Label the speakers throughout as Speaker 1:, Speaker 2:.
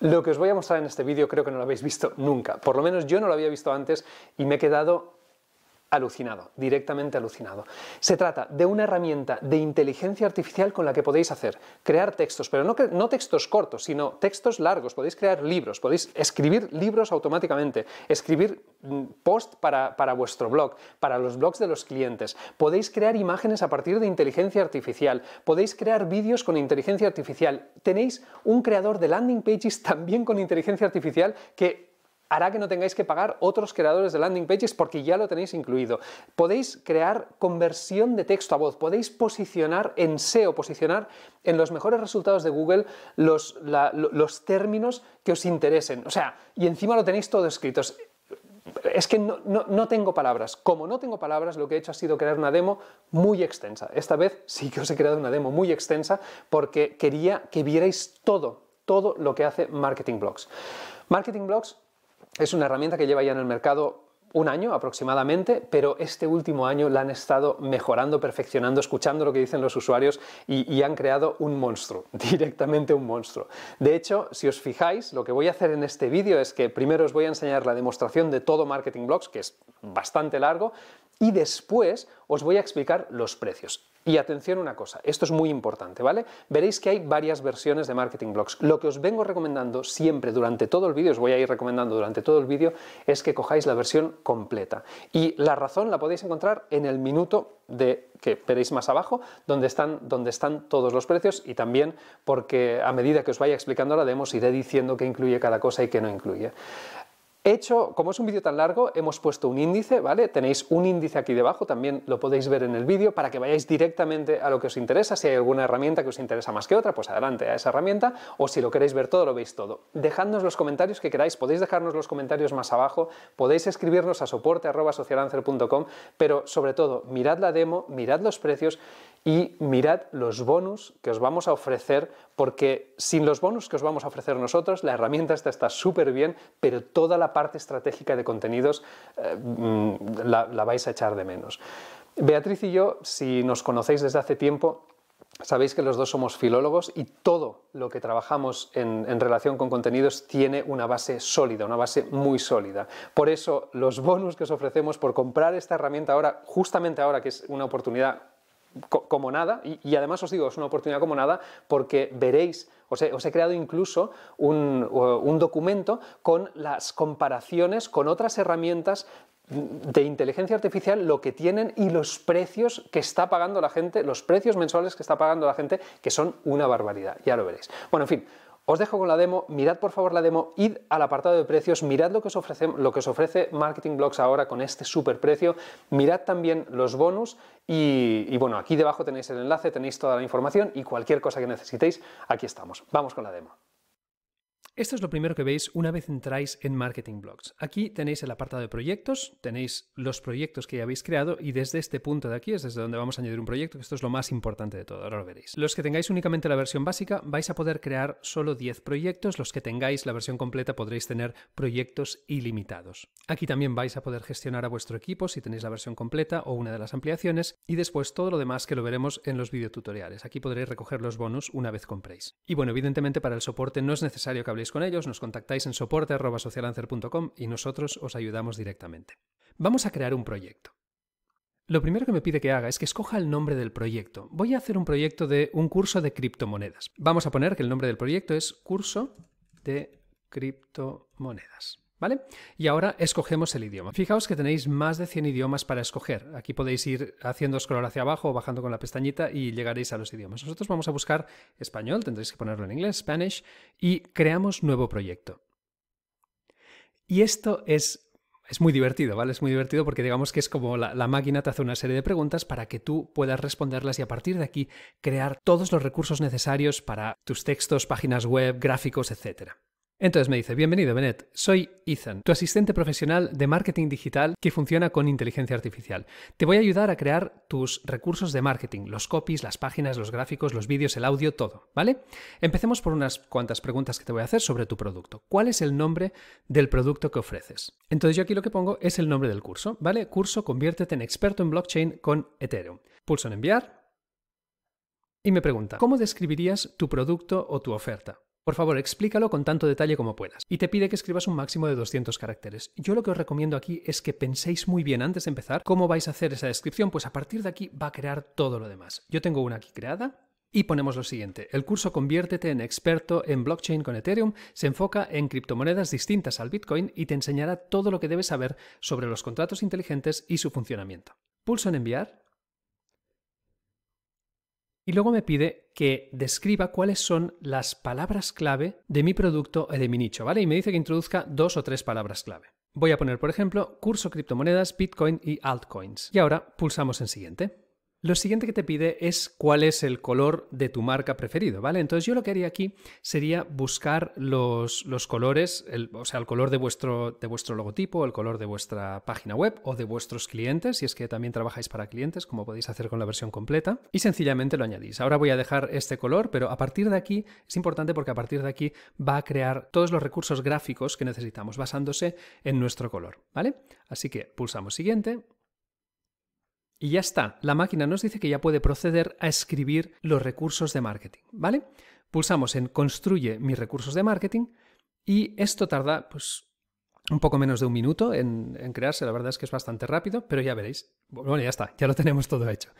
Speaker 1: Lo que os voy a mostrar en este vídeo creo que no lo habéis visto nunca, por lo menos yo no lo había visto antes y me he quedado alucinado, directamente alucinado. Se trata de una herramienta de inteligencia artificial con la que podéis hacer, crear textos, pero no, textos cortos, sino textos largos, podéis crear libros, podéis escribir libros automáticamente, escribir mm, post para, para vuestro blog, para los blogs de los clientes, podéis crear imágenes a partir de inteligencia artificial, podéis crear vídeos con inteligencia artificial, tenéis un creador de landing pages también con inteligencia artificial que hará que no tengáis que pagar otros creadores de landing pages porque ya lo tenéis incluido. Podéis crear conversión de texto a voz, podéis posicionar en SEO, posicionar en los mejores resultados de Google los, los términos que os interesen. O sea, y encima lo tenéis todo escrito. Es que no, no tengo palabras. Como no tengo palabras, lo que he hecho ha sido crear una demo muy extensa. Esta vez sí que os he creado una demo muy extensa porque quería que vierais todo, todo lo que hace Marketing Blogs. Marketing Blogs es una herramienta que lleva ya en el mercado un año aproximadamente, pero este último año la han estado mejorando, perfeccionando, escuchando lo que dicen los usuarios y, han creado un monstruo, directamente un monstruo. De hecho, si os fijáis, lo que voy a hacer en este vídeo es que primero os voy a enseñar la demostración de todo Marketing Blogs, que es bastante largo, y después os voy a explicar los precios. Y atención una cosa, esto es muy importante, ¿vale? Veréis que hay varias versiones de Marketing Blogs. Lo que os vengo recomendando siempre durante todo el vídeo, os voy a ir recomendando durante todo el vídeo, es que cojáis la versión completa. Y la razón la podéis encontrar en el minuto de que veréis más abajo, donde están, donde están todos los precios y también porque a medida que os vaya explicando la demos iré diciendo qué incluye cada cosa y qué no incluye hecho, como es un vídeo tan largo, hemos puesto un índice, ¿vale? Tenéis un índice aquí debajo, también lo podéis ver en el vídeo para que vayáis directamente a lo que os interesa. Si hay alguna herramienta que os interesa más que otra, pues adelante a esa herramienta o si lo queréis ver todo, lo veis todo. Dejadnos los comentarios que queráis, podéis dejarnos los comentarios más abajo, podéis escribirnos a soporte.socialancer.com, pero sobre todo, mirad la demo, mirad los precios y mirad los bonus que os vamos a ofrecer, porque sin los bonus que os vamos a ofrecer nosotros, la herramienta esta está súper bien, pero toda la parte estratégica de contenidos eh, mm, la, vais a echar de menos. Beatriz y yo, si nos conocéis desde hace tiempo, Sabéis que los dos somos filólogos y todo lo que trabajamos en, en, relación con contenidos tiene una base sólida, una base muy sólida. Por eso los bonus que os ofrecemos por comprar esta herramienta ahora, justamente ahora que es una oportunidad como nada, y, además os digo, es una oportunidad como nada porque veréis, os he, os he creado incluso un, un documento con las comparaciones con otras herramientas de inteligencia artificial lo que tienen y los precios que está pagando la gente, los precios mensuales que está pagando la gente, que son una barbaridad, ya lo veréis. Bueno, en fin, os dejo con la demo, mirad por favor la demo, id al apartado de precios, mirad lo que os ofrece, lo que os ofrece Marketing Blocks ahora con este super precio, mirad también los bonus y bueno, aquí debajo tenéis el enlace, tenéis toda la información y cualquier cosa que necesitéis, aquí estamos. Vamos con la demo. Esto es lo primero que veis una vez entráis en Marketing Blogs. Aquí tenéis el apartado de proyectos, tenéis los proyectos que ya habéis creado y desde este punto de aquí es desde donde vamos a añadir un proyecto, que esto es lo más importante de todo, ahora lo veréis. Los que tengáis únicamente la versión básica vais a poder crear solo 10 proyectos, los que tengáis la versión completa podréis tener proyectos ilimitados. Aquí también vais a poder gestionar a vuestro equipo si tenéis la versión completa o una de las ampliaciones y después todo lo demás que lo veremos en los videotutoriales. Aquí podréis recoger los bonus una vez compréis. Y bueno, evidentemente para el soporte no es necesario que habléis con ellos, nos contactáis en soporte.socialancer.com y nosotros os ayudamos directamente. Vamos a crear un proyecto. Lo primero que me pide que haga es que escoja el nombre del proyecto. Voy a hacer un proyecto de un curso de criptomonedas. Vamos a poner que el nombre del proyecto es curso de criptomonedas. ¿Vale? Y ahora escogemos el idioma. Fijaos que tenéis más de 100 idiomas para escoger. Aquí podéis ir haciendo scroll hacia abajo o bajando con la pestañita y llegaréis a los idiomas. Nosotros vamos a buscar español, tendréis que ponerlo en inglés, Spanish, y creamos nuevo proyecto. Y esto es, es muy divertido, ¿vale? Es muy divertido porque digamos que es como la, la máquina te hace una serie de preguntas para que tú puedas responderlas y a partir de aquí crear todos los recursos necesarios para tus textos, páginas web, gráficos, etcétera. Entonces me dice, bienvenido Benet, soy Ethan, tu asistente profesional de marketing digital que funciona con inteligencia artificial. Te voy a ayudar a crear tus recursos de marketing, los copies, las páginas, los gráficos, los vídeos, el audio, todo, ¿vale? Empecemos por unas cuantas preguntas que te voy a hacer sobre tu producto. ¿Cuál es el nombre del producto que ofreces? Entonces yo aquí lo que pongo es el nombre del curso, ¿vale? Curso conviértete en experto en blockchain con Ethereum. Pulso en enviar y me pregunta, ¿cómo describirías tu producto o tu oferta? Por favor, explícalo con tanto detalle como puedas. Y te pide que escribas un máximo de 200 caracteres. Yo lo que os recomiendo aquí es que penséis muy bien antes de empezar cómo vais a hacer esa descripción, pues a partir de aquí va a crear todo lo demás. Yo tengo una aquí creada, y ponemos lo siguiente, el curso Conviértete en experto en blockchain con Ethereum se enfoca en criptomonedas distintas al Bitcoin y te enseñará todo lo que debes saber sobre los contratos inteligentes y su funcionamiento. Pulso en enviar y luego me pide que describa cuáles son las palabras clave de mi producto o de mi nicho, ¿vale? Y me dice que introduzca dos o tres palabras clave. Voy a poner, por ejemplo, curso criptomonedas, Bitcoin y altcoins. Y ahora pulsamos en siguiente. Lo siguiente que te pide es cuál es el color de tu marca preferido, ¿vale? Entonces yo lo que haría aquí sería buscar los, colores, o sea, el color de vuestro, de vuestro logotipo, el color de vuestra página web o de vuestros clientes, si es que también trabajáis para clientes, como podéis hacer con la versión completa, y sencillamente lo añadís. Ahora voy a dejar este color, pero a partir de aquí es importante porque a partir de aquí va a crear todos los recursos gráficos que necesitamos basándose en nuestro color, ¿vale? Así que pulsamos siguiente y ya está, la máquina nos dice que ya puede proceder a escribir los recursos de marketing, ¿vale? Pulsamos en Construye mis recursos de marketing y esto tarda pues, un poco menos de un minuto en, en crearse, la verdad es que es bastante rápido, pero ya veréis. Bueno, ya está, ya lo tenemos todo hecho.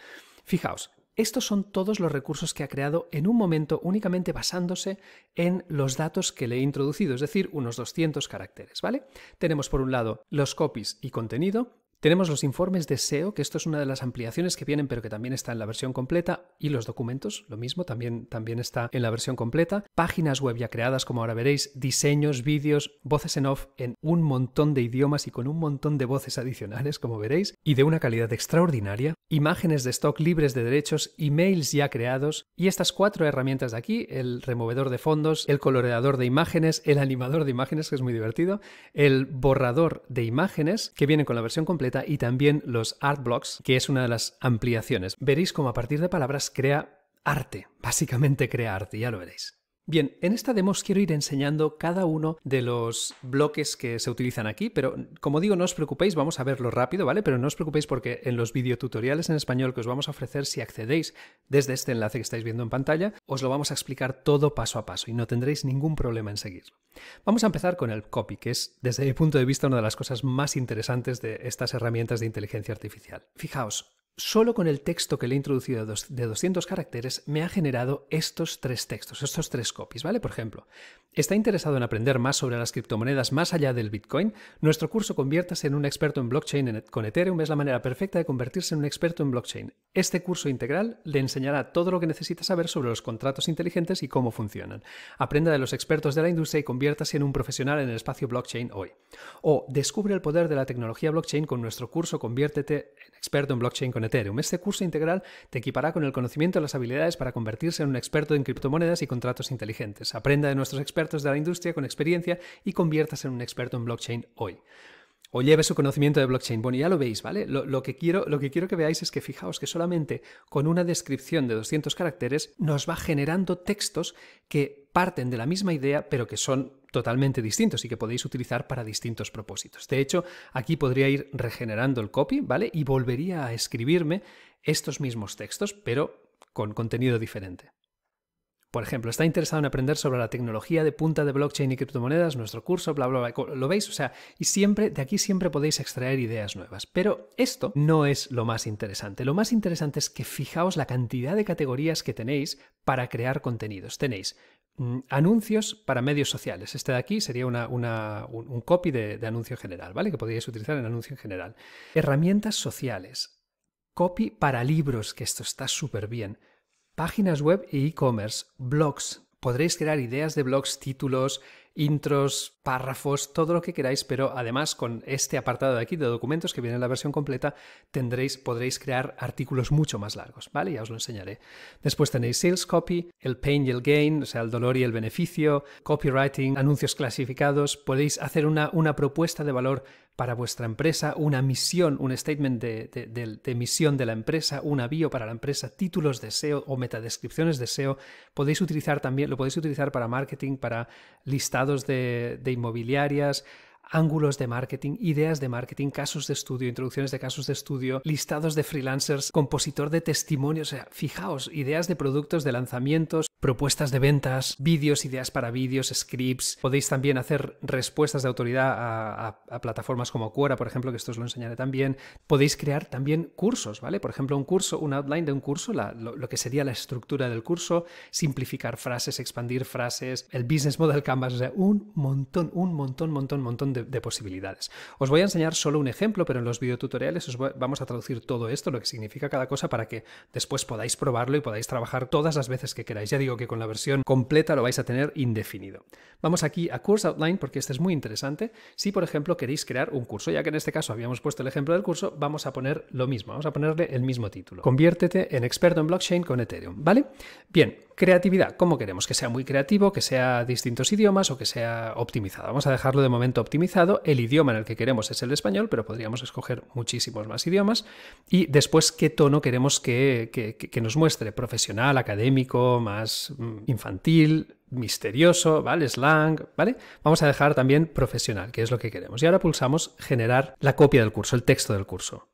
Speaker 1: Fijaos, estos son todos los recursos que ha creado en un momento únicamente basándose en los datos que le he introducido, es decir, unos 200 caracteres, ¿vale? Tenemos por un lado los copies y contenido, tenemos los informes de SEO, que esto es una de las ampliaciones que vienen, pero que también está en la versión completa, y los documentos, lo mismo, también, también está en la versión completa. Páginas web ya creadas, como ahora veréis, diseños, vídeos, voces en off en un montón de idiomas y con un montón de voces adicionales, como veréis, y de una calidad extraordinaria. Imágenes de stock libres de derechos, emails ya creados, y estas cuatro herramientas de aquí, el removedor de fondos, el coloreador de imágenes, el animador de imágenes, que es muy divertido, el borrador de imágenes, que vienen con la versión completa, y también los art blocks, que es una de las ampliaciones. Veréis cómo a partir de palabras crea arte, básicamente crea arte, ya lo veréis. Bien, en esta demo os quiero ir enseñando cada uno de los bloques que se utilizan aquí, pero como digo, no os preocupéis, vamos a verlo rápido, ¿vale? Pero no os preocupéis porque en los videotutoriales en español que os vamos a ofrecer, si accedéis desde este enlace que estáis viendo en pantalla, os lo vamos a explicar todo paso a paso y no tendréis ningún problema en seguirlo. Vamos a empezar con el copy, que es, desde mi punto de vista, una de las cosas más interesantes de estas herramientas de inteligencia artificial. Fijaos, solo con el texto que le he introducido de 200 caracteres me ha generado estos tres textos, estos tres copies, ¿vale? Por ejemplo, ¿está interesado en aprender más sobre las criptomonedas más allá del Bitcoin? Nuestro curso Conviértase en un experto en blockchain con Ethereum es la manera perfecta de convertirse en un experto en blockchain. Este curso integral le enseñará todo lo que necesita saber sobre los contratos inteligentes y cómo funcionan. Aprenda de los expertos de la industria y conviértase en un profesional en el espacio blockchain hoy. O descubre el poder de la tecnología blockchain con nuestro curso Conviértete en experto en blockchain con Ethereum. Este curso integral te equipará con el conocimiento y las habilidades para convertirse en un experto en criptomonedas y contratos inteligentes. Aprenda de nuestros expertos de la industria con experiencia y conviértase en un experto en blockchain hoy o lleve su conocimiento de blockchain. Bueno, ya lo veis, ¿vale? Lo, que quiero, lo que quiero que veáis es que fijaos que solamente con una descripción de 200 caracteres nos va generando textos que parten de la misma idea, pero que son totalmente distintos y que podéis utilizar para distintos propósitos. De hecho, aquí podría ir regenerando el copy, ¿vale? Y volvería a escribirme estos mismos textos, pero con contenido diferente. Por ejemplo, está interesado en aprender sobre la tecnología de punta de blockchain y criptomonedas, nuestro curso, bla, bla, bla. ¿Lo veis? O sea, y siempre, de aquí siempre podéis extraer ideas nuevas. Pero esto no es lo más interesante. Lo más interesante es que fijaos la cantidad de categorías que tenéis para crear contenidos. Tenéis Mm, anuncios para medios sociales. Este de aquí sería una, un, copy de, anuncio general, ¿vale? Que podríais utilizar en anuncio en general. Herramientas sociales. Copy para libros, que esto está súper bien. Páginas web y e e-commerce. Blogs. Podréis crear ideas de blogs, títulos, intros, párrafos, todo lo que queráis, pero además con este apartado de aquí de documentos que viene en la versión completa, tendréis, podréis crear artículos mucho más largos, ¿vale? Ya os lo enseñaré. Después tenéis sales copy, el pain y el gain, o sea, el dolor y el beneficio, copywriting, anuncios clasificados, podéis hacer una, una propuesta de valor para vuestra empresa, una misión, un statement de, misión de la empresa, un bio para la empresa, títulos de SEO o metadescripciones de SEO. Podéis utilizar también, lo podéis utilizar para marketing, para listados de, inmobiliarias, ángulos de marketing, ideas de marketing, casos de estudio, introducciones de casos de estudio, listados de freelancers, compositor de testimonios, o sea, fijaos, ideas de productos, de lanzamientos, propuestas de ventas, vídeos, ideas para vídeos, scripts. Podéis también hacer respuestas de autoridad a, plataformas como Quora, por ejemplo, que esto os lo enseñaré también. Podéis crear también cursos, ¿vale? Por ejemplo, un curso, un outline de un curso, lo, lo, que sería la estructura del curso, simplificar frases, expandir frases, el business model canvas, o sea, un montón, un montón, montón, montón de, posibilidades. Os voy a enseñar solo un ejemplo, pero en los videotutoriales os vamos a traducir todo esto, lo que significa cada cosa, para que después podáis probarlo y podáis trabajar todas las veces que queráis. Ya digo que con la versión completa lo vais a tener indefinido. Vamos aquí a Course Outline porque este es muy interesante. Si, por ejemplo, queréis crear un curso, ya que en este caso habíamos puesto el ejemplo del curso, vamos a poner lo mismo, vamos a ponerle el mismo título. Conviértete en experto en blockchain con Ethereum, ¿vale? Bien, creatividad, ¿cómo queremos? Que sea muy creativo, que sea distintos idiomas o que sea optimizado. Vamos a dejarlo de momento optimizado el idioma en el que queremos es el español, pero podríamos escoger muchísimos más idiomas, y después qué tono queremos que, que nos muestre, profesional, académico, más mm, infantil, misterioso, ¿vale? Slang, ¿vale? Vamos a dejar también profesional, que es lo que queremos. Y ahora pulsamos generar la copia del curso, el texto del curso.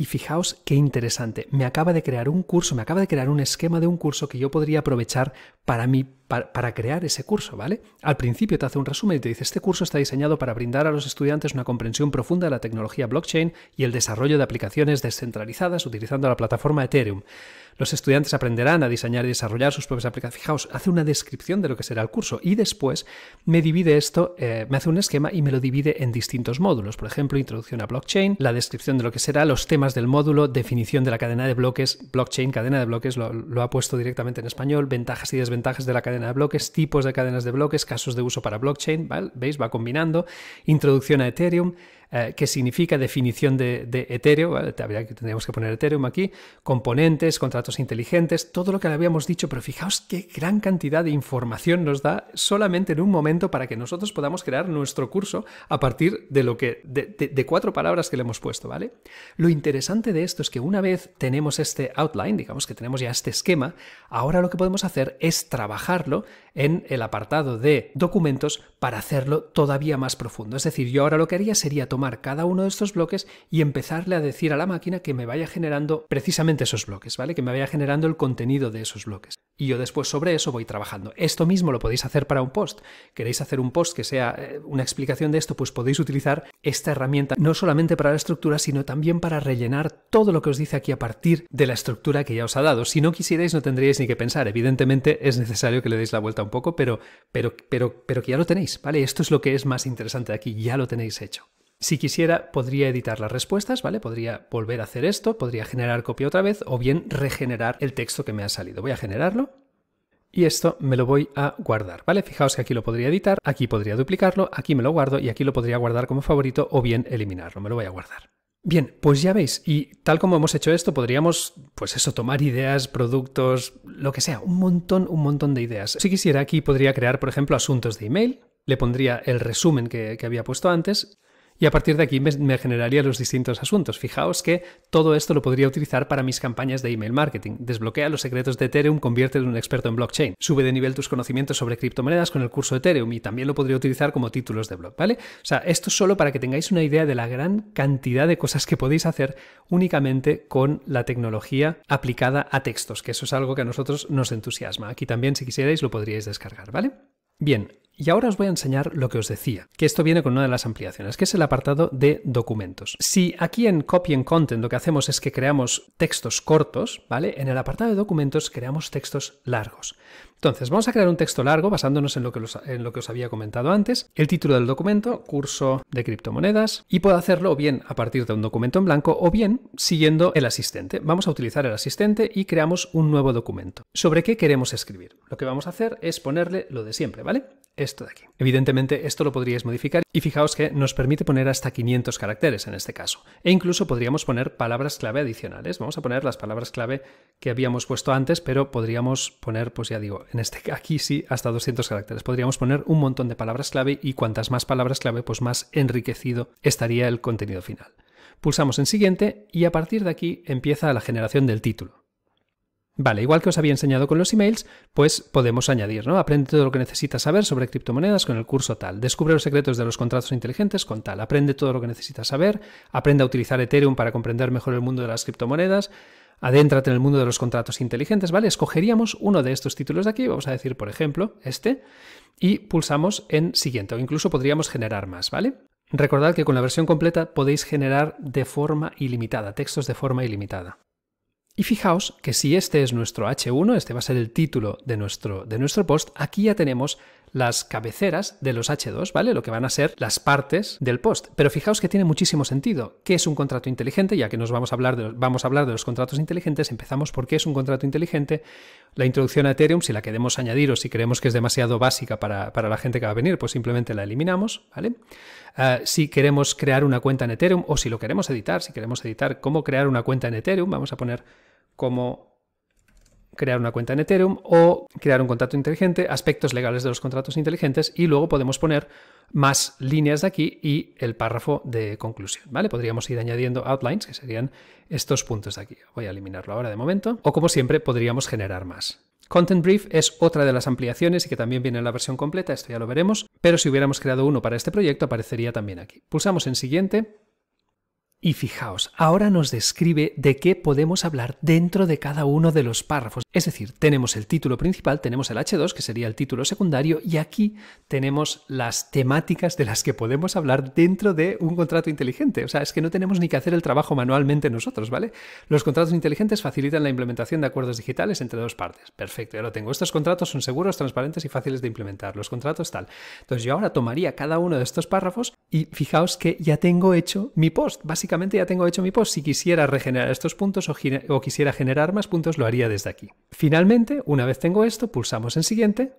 Speaker 1: Y fijaos qué interesante, me acaba de crear un curso, me acaba de crear un esquema de un curso que yo podría aprovechar para mí, para, crear ese curso, ¿vale? Al principio te hace un resumen y te dice, este curso está diseñado para brindar a los estudiantes una comprensión profunda de la tecnología blockchain y el desarrollo de aplicaciones descentralizadas utilizando la plataforma Ethereum. Los estudiantes aprenderán a diseñar y desarrollar sus propias aplicaciones. Fijaos, hace una descripción de lo que será el curso y después me divide esto, eh, me hace un esquema y me lo divide en distintos módulos. Por ejemplo, introducción a blockchain, la descripción de lo que será, los temas del módulo, definición de la cadena de bloques, blockchain, cadena de bloques, lo, lo ha puesto directamente en español, ventajas y desventajas de la cadena de bloques, tipos de cadenas de bloques, casos de uso para blockchain, ¿vale? ¿Veis? Va combinando. Introducción a Ethereum, eh, que significa definición de, Ethereum, tendríamos que poner Ethereum aquí, componentes, contratos inteligentes, todo lo que le habíamos dicho, pero fijaos qué gran cantidad de información nos da solamente en un momento para que nosotros podamos crear nuestro curso a partir de lo que de cuatro palabras que le hemos puesto, ¿vale? Lo interesante de esto es que una vez tenemos este outline, digamos que tenemos ya este esquema, ahora lo que podemos hacer es trabajarlo en el apartado de documentos para hacerlo todavía más profundo. Es decir, yo ahora lo que haría sería tomar cada uno de estos bloques y empezarle a decir a la máquina que me vaya generando precisamente esos bloques, ¿vale? Que me vaya generando el contenido de esos bloques y yo después sobre eso voy trabajando. Esto mismo lo podéis hacer para un post. ¿Queréis hacer un post que sea eh, una explicación de esto? Pues podéis utilizar esta herramienta no solamente para la estructura, sino también para rellenar todo lo que os dice aquí a partir de la estructura que ya os ha dado. Si no quisierais, no tendríais ni que pensar. Evidentemente es necesario que le deis la vuelta un poco, pero, pero, pero, pero que ya lo tenéis, ¿vale? Esto es lo que es más interesante aquí, ya lo tenéis hecho. Si quisiera, podría editar las respuestas, ¿vale? Podría volver a hacer esto, podría generar copia otra vez o bien regenerar el texto que me ha salido. Voy a generarlo y esto me lo voy a guardar, ¿vale? Fijaos que aquí lo podría editar, aquí podría duplicarlo, aquí me lo guardo y aquí lo podría guardar como favorito o bien eliminarlo, me lo voy a guardar. Bien, pues ya veis, y tal como hemos hecho esto, podríamos, pues eso, tomar ideas, productos, lo que sea, un montón, un montón de ideas. Si quisiera, aquí podría crear, por ejemplo, asuntos de email, le pondría el resumen que, que había puesto antes, y a partir de aquí me, generaría los distintos asuntos. Fijaos que todo esto lo podría utilizar para mis campañas de email marketing. Desbloquea los secretos de Ethereum, convierte en un experto en blockchain. Sube de nivel tus conocimientos sobre criptomonedas con el curso de Ethereum y también lo podría utilizar como títulos de blog, ¿vale? O sea, esto solo para que tengáis una idea de la gran cantidad de cosas que podéis hacer únicamente con la tecnología aplicada a textos, que eso es algo que a nosotros nos entusiasma. Aquí también, si quisierais, lo podríais descargar, ¿vale? Bien, y ahora os voy a enseñar lo que os decía, que esto viene con una de las ampliaciones, que es el apartado de documentos. Si aquí en Copy and Content lo que hacemos es que creamos textos cortos, ¿vale? En el apartado de documentos creamos textos largos. Entonces, vamos a crear un texto largo basándonos en lo, que en lo que os había comentado antes, el título del documento, curso de criptomonedas, y puedo hacerlo bien a partir de un documento en blanco o bien siguiendo el asistente. Vamos a utilizar el asistente y creamos un nuevo documento. ¿Sobre qué queremos escribir? Lo que vamos a hacer es ponerle lo de siempre, ¿vale? Esto de aquí. Evidentemente, esto lo podríais modificar y fijaos que nos permite poner hasta 500 caracteres en este caso. E incluso podríamos poner palabras clave adicionales. Vamos a poner las palabras clave que habíamos puesto antes, pero podríamos poner, pues ya digo, en este aquí sí hasta 200 caracteres. Podríamos poner un montón de palabras clave y cuantas más palabras clave, pues más enriquecido estaría el contenido final. Pulsamos en siguiente y a partir de aquí empieza la generación del título. Vale, igual que os había enseñado con los emails, pues podemos añadir, ¿no? Aprende todo lo que necesitas saber sobre criptomonedas con el curso tal. Descubre los secretos de los contratos inteligentes con tal. Aprende todo lo que necesitas saber. Aprende a utilizar Ethereum para comprender mejor el mundo de las criptomonedas adéntrate en el mundo de los contratos inteligentes, ¿vale? Escogeríamos uno de estos títulos de aquí, vamos a decir, por ejemplo, este, y pulsamos en siguiente, o incluso podríamos generar más, ¿vale? Recordad que con la versión completa podéis generar de forma ilimitada, textos de forma ilimitada. Y fijaos que si este es nuestro H1, este va a ser el título de nuestro, de nuestro post, aquí ya tenemos las cabeceras de los H2, ¿vale? Lo que van a ser las partes del post. Pero fijaos que tiene muchísimo sentido. ¿Qué es un contrato inteligente? Ya que nos vamos a hablar de, vamos a hablar de los contratos inteligentes, empezamos por qué es un contrato inteligente. La introducción a Ethereum, si la queremos añadir o si creemos que es demasiado básica para, para la gente que va a venir, pues simplemente la eliminamos, ¿vale? Ah, si queremos crear una cuenta en Ethereum o si lo queremos editar, si queremos editar cómo crear una cuenta en Ethereum, vamos a poner como crear una cuenta en Ethereum o crear un contrato inteligente, aspectos legales de los contratos inteligentes y luego podemos poner más líneas de aquí y el párrafo de conclusión, ¿vale? Podríamos ir añadiendo outlines, que serían estos puntos de aquí. Voy a eliminarlo ahora de momento. O como siempre, podríamos generar más. Content Brief es otra de las ampliaciones y que también viene en la versión completa, esto ya lo veremos, pero si hubiéramos creado uno para este proyecto aparecería también aquí. Pulsamos en Siguiente y fijaos, ahora nos describe de qué podemos hablar dentro de cada uno de los párrafos. Es decir, tenemos el título principal, tenemos el H2, que sería el título secundario, y aquí tenemos las temáticas de las que podemos hablar dentro de un contrato inteligente. O sea, es que no tenemos ni que hacer el trabajo manualmente nosotros, ¿vale? Los contratos inteligentes facilitan la implementación de acuerdos digitales entre dos partes. Perfecto, ya lo tengo. Estos contratos son seguros, transparentes y fáciles de implementar. Los contratos tal. Entonces yo ahora tomaría cada uno de estos párrafos y fijaos que ya tengo hecho mi post, básicamente ya tengo hecho mi post. Si quisiera regenerar estos puntos o, o quisiera generar más puntos, lo haría desde aquí. Finalmente, una vez tengo esto, pulsamos en siguiente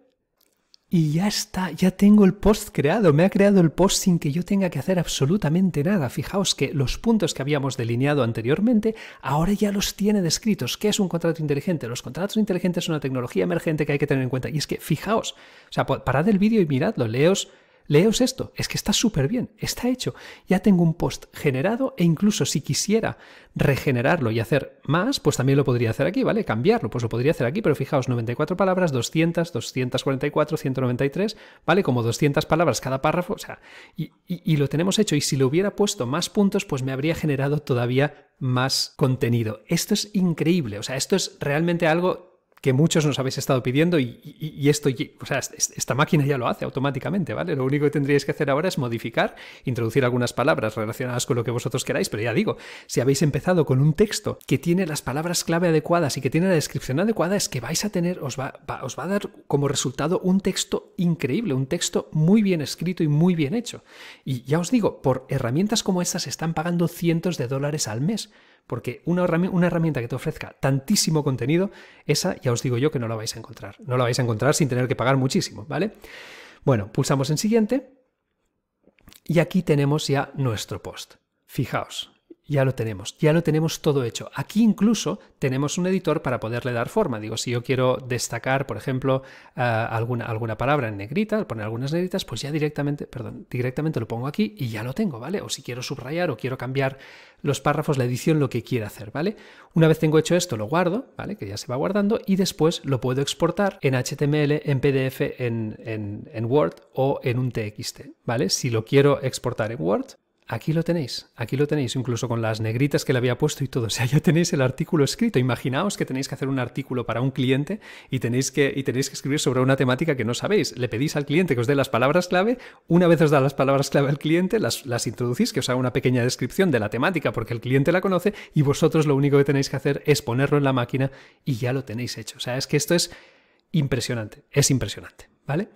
Speaker 1: y ya está, ya tengo el post creado, me ha creado el post sin que yo tenga que hacer absolutamente nada. Fijaos que los puntos que habíamos delineado anteriormente ahora ya los tiene descritos. ¿Qué es un contrato inteligente? Los contratos inteligentes son una tecnología emergente que hay que tener en cuenta. Y es que, fijaos, o sea, parad el vídeo y miradlo, leos leos esto, es que está súper bien, está hecho, ya tengo un post generado e incluso si quisiera regenerarlo y hacer más, pues también lo podría hacer aquí, ¿vale? Cambiarlo, pues lo podría hacer aquí, pero fijaos, 94 palabras, 200, 244, 193, ¿vale? Como 200 palabras cada párrafo, o sea, y, lo tenemos hecho y si lo hubiera puesto más puntos, pues me habría generado todavía más contenido. Esto es increíble, o sea, esto es realmente algo que muchos nos habéis estado pidiendo y, esto, o sea, esta máquina ya lo hace automáticamente, ¿vale? Lo único que tendríais que hacer ahora es modificar, introducir algunas palabras relacionadas con lo que vosotros queráis, pero ya digo, si habéis empezado con un texto que tiene las palabras clave adecuadas y que tiene la descripción adecuada, es que vais a tener, os va, os va a dar como resultado un texto increíble, un texto muy bien escrito y muy bien hecho. Y ya os digo, por herramientas como estas se están pagando cientos de dólares al mes. Porque una, herramienta que te ofrezca tantísimo contenido, esa ya os digo yo que no la vais a encontrar. No la vais a encontrar sin tener que pagar muchísimo, ¿vale? Bueno, pulsamos en siguiente y aquí tenemos ya nuestro post. Fijaos, ya lo tenemos, ya lo tenemos todo hecho. Aquí incluso tenemos un editor para poderle dar forma. Digo, si yo quiero destacar, por ejemplo, eh, alguna, alguna palabra en negrita, poner algunas negritas, pues ya directamente, perdón, directamente lo pongo aquí y ya lo tengo, ¿vale? O si quiero subrayar o quiero cambiar los párrafos, la edición, lo que quiera hacer, ¿vale? Una vez tengo hecho esto, lo guardo, ¿vale? Que ya se va guardando y después lo puedo exportar en HTML, en PDF, en, en Word o en un TXT, ¿vale? Si lo quiero exportar en Word, Aquí lo tenéis, aquí lo tenéis, incluso con las negritas que le había puesto y todo. O sea, ya tenéis el artículo escrito. Imaginaos que tenéis que hacer un artículo para un cliente y tenéis que, y tenéis que escribir sobre una temática que no sabéis. Le pedís al cliente que os dé las palabras clave. Una vez os da las palabras clave al cliente, las, las introducís, que os haga una pequeña descripción de la temática porque el cliente la conoce y vosotros lo único que tenéis que hacer es ponerlo en la máquina y ya lo tenéis hecho. O sea, es que esto es impresionante, es impresionante. ¿Vale?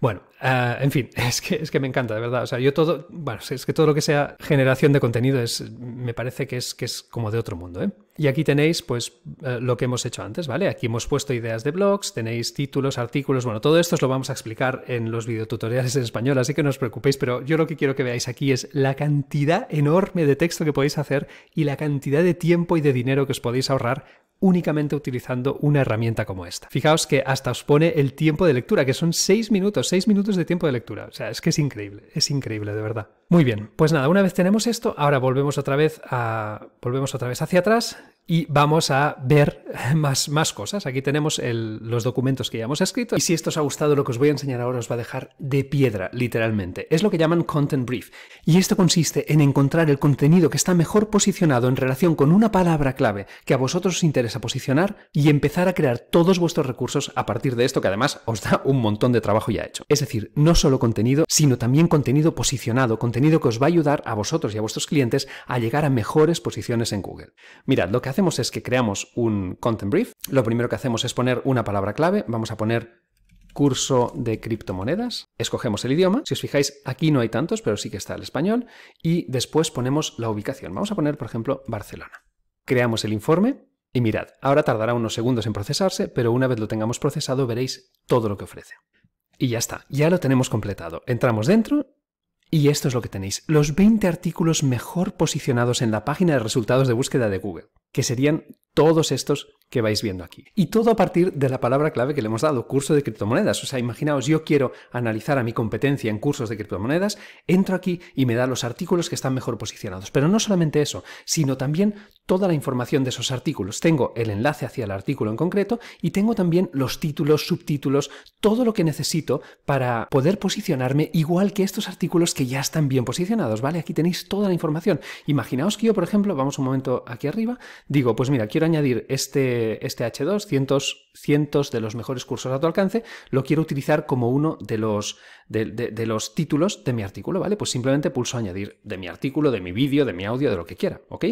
Speaker 1: Bueno, eh, en fin, es que, es que me encanta, de verdad. O sea, yo todo, bueno, es que todo lo que sea generación de contenido es, me parece que es, que es como de otro mundo. ¿eh? Y aquí tenéis, pues, eh, lo que hemos hecho antes, ¿vale? Aquí hemos puesto ideas de blogs, tenéis títulos, artículos, bueno, todo esto os lo vamos a explicar en los videotutoriales en español, así que no os preocupéis, pero yo lo que quiero que veáis aquí es la cantidad enorme de texto que podéis hacer y la cantidad de tiempo y de dinero que os podéis ahorrar únicamente utilizando una herramienta como esta. Fijaos que hasta os pone el tiempo de lectura, que son 6 minutos, 6 minutos de tiempo de lectura. O sea, es que es increíble, es increíble, de verdad. Muy bien, pues nada, una vez tenemos esto, ahora volvemos otra vez a. volvemos otra vez hacia atrás y vamos a ver más, más cosas. Aquí tenemos los documentos que ya hemos escrito. Y si esto os ha gustado, lo que os voy a enseñar ahora os va a dejar de piedra, literalmente. Es lo que llaman content brief. Y esto consiste en encontrar el contenido que está mejor posicionado en relación con una palabra clave que a vosotros os interesa posicionar y empezar a crear todos vuestros recursos a partir de esto, que además os da un montón de trabajo ya hecho. Es decir, no solo contenido, sino también contenido posicionado, contenido que os va a ayudar a vosotros y a vuestros clientes a llegar a mejores posiciones en Google. Mirad, lo que hacemos es que creamos un content brief. Lo primero que hacemos es poner una palabra clave. Vamos a poner curso de criptomonedas. Escogemos el idioma. Si os fijáis, aquí no hay tantos, pero sí que está el español. Y después ponemos la ubicación. Vamos a poner, por ejemplo, Barcelona. Creamos el informe. Y mirad, ahora tardará unos segundos en procesarse, pero una vez lo tengamos procesado veréis todo lo que ofrece. Y ya está, ya lo tenemos completado. Entramos dentro y esto es lo que tenéis, los 20 artículos mejor posicionados en la página de resultados de búsqueda de Google que serían todos estos que vais viendo aquí. Y todo a partir de la palabra clave que le hemos dado, curso de criptomonedas. O sea, imaginaos, yo quiero analizar a mi competencia en cursos de criptomonedas, entro aquí y me da los artículos que están mejor posicionados. Pero no solamente eso, sino también toda la información de esos artículos. Tengo el enlace hacia el artículo en concreto y tengo también los títulos, subtítulos, todo lo que necesito para poder posicionarme igual que estos artículos que ya están bien posicionados, ¿vale? Aquí tenéis toda la información. Imaginaos que yo, por ejemplo, vamos un momento aquí arriba, digo, pues mira, quiero añadir este, este H2, cientos, de los mejores cursos a tu alcance, lo quiero utilizar como uno de los, de, de los títulos de mi artículo, ¿vale? Pues simplemente pulso añadir de mi artículo, de mi vídeo, de mi audio, de lo que quiera, ¿ok?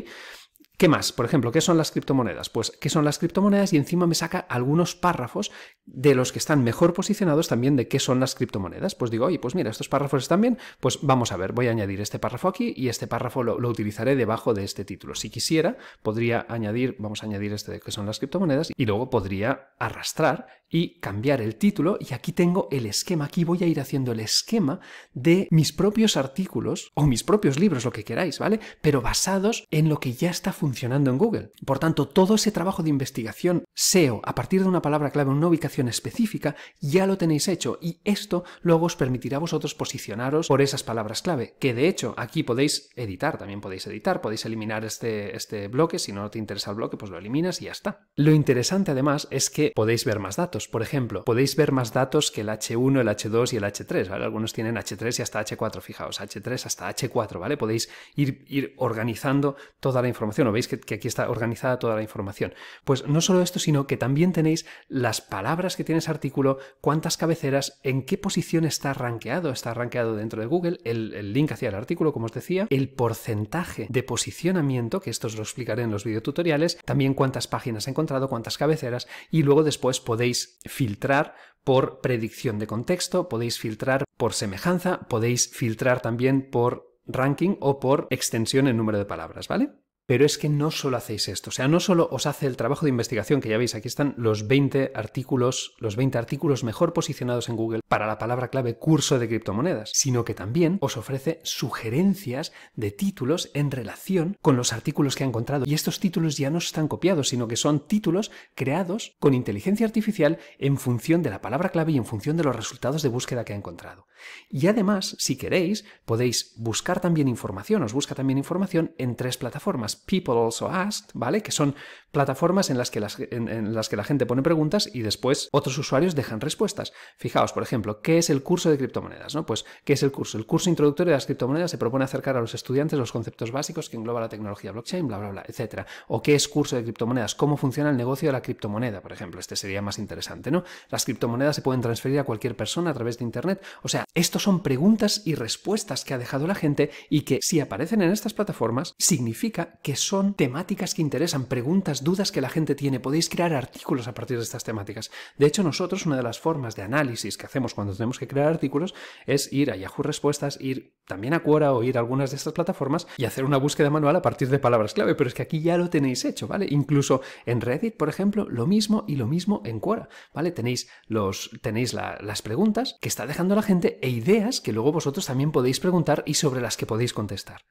Speaker 1: ¿Qué más? Por ejemplo, ¿qué son las criptomonedas? Pues, ¿qué son las criptomonedas? Y encima me saca algunos párrafos de los que están mejor posicionados también de qué son las criptomonedas. Pues digo, oye, pues mira, estos párrafos están bien, pues vamos a ver, voy a añadir este párrafo aquí y este párrafo lo, utilizaré debajo de este título. Si quisiera, podría añadir, vamos a añadir este de qué son las criptomonedas y luego podría arrastrar y cambiar el título y aquí tengo el esquema, aquí voy a ir haciendo el esquema de mis propios artículos o mis propios libros, lo que queráis, ¿vale? Pero basados en lo que ya está funcionando funcionando en Google. Por tanto, todo ese trabajo de investigación SEO a partir de una palabra clave una ubicación específica ya lo tenéis hecho y esto luego os permitirá a vosotros posicionaros por esas palabras clave, que de hecho aquí podéis editar, también podéis editar, podéis eliminar este, este bloque, si no te interesa el bloque pues lo eliminas y ya está. Lo interesante además es que podéis ver más datos, por ejemplo, podéis ver más datos que el H1, el H2 y el H3, Algunos tienen H3 y hasta H4, fijaos, H3 hasta H4, ¿vale? Podéis ir, ir organizando toda la información veis que, aquí está organizada toda la información. Pues no solo esto, sino que también tenéis las palabras que tiene ese artículo, cuántas cabeceras, en qué posición está rankeado, está rankeado dentro de Google, el, link hacia el artículo, como os decía, el porcentaje de posicionamiento, que esto os lo explicaré en los videotutoriales, también cuántas páginas ha encontrado, cuántas cabeceras, y luego después podéis filtrar por predicción de contexto, podéis filtrar por semejanza, podéis filtrar también por ranking o por extensión en número de palabras, ¿vale? Pero es que no solo hacéis esto, o sea, no solo os hace el trabajo de investigación, que ya veis, aquí están los 20 artículos, los 20 artículos mejor posicionados en Google para la palabra clave curso de criptomonedas, sino que también os ofrece sugerencias de títulos en relación con los artículos que ha encontrado. Y estos títulos ya no están copiados, sino que son títulos creados con inteligencia artificial en función de la palabra clave y en función de los resultados de búsqueda que ha encontrado. Y además, si queréis, podéis buscar también información, os busca también información en tres plataformas people also asked, ¿vale? Que son plataformas en las, que en, las que la gente pone preguntas y después otros usuarios dejan respuestas. Fijaos, por ejemplo, ¿qué es el curso de criptomonedas? ¿no? Pues, ¿qué es el curso? El curso introductorio de las criptomonedas se propone acercar a los estudiantes los conceptos básicos que engloba la tecnología blockchain, bla, bla, bla, etcétera. ¿O qué es curso de criptomonedas? ¿Cómo funciona el negocio de la criptomoneda, por ejemplo? Este sería más interesante, ¿no? Las criptomonedas se pueden transferir a cualquier persona a través de Internet. O sea, estos son preguntas y respuestas que ha dejado la gente y que si aparecen en estas plataformas, significa que son temáticas que interesan, preguntas de dudas que la gente tiene. Podéis crear artículos a partir de estas temáticas. De hecho, nosotros una de las formas de análisis que hacemos cuando tenemos que crear artículos es ir a Yahoo Respuestas, ir también a Quora o ir a algunas de estas plataformas y hacer una búsqueda manual a partir de palabras clave, pero es que aquí ya lo tenéis hecho, ¿vale? Incluso en Reddit, por ejemplo, lo mismo y lo mismo en Quora, ¿vale? Tenéis, los, tenéis las preguntas que está dejando la gente e ideas que luego vosotros también podéis preguntar y sobre las que podéis contestar.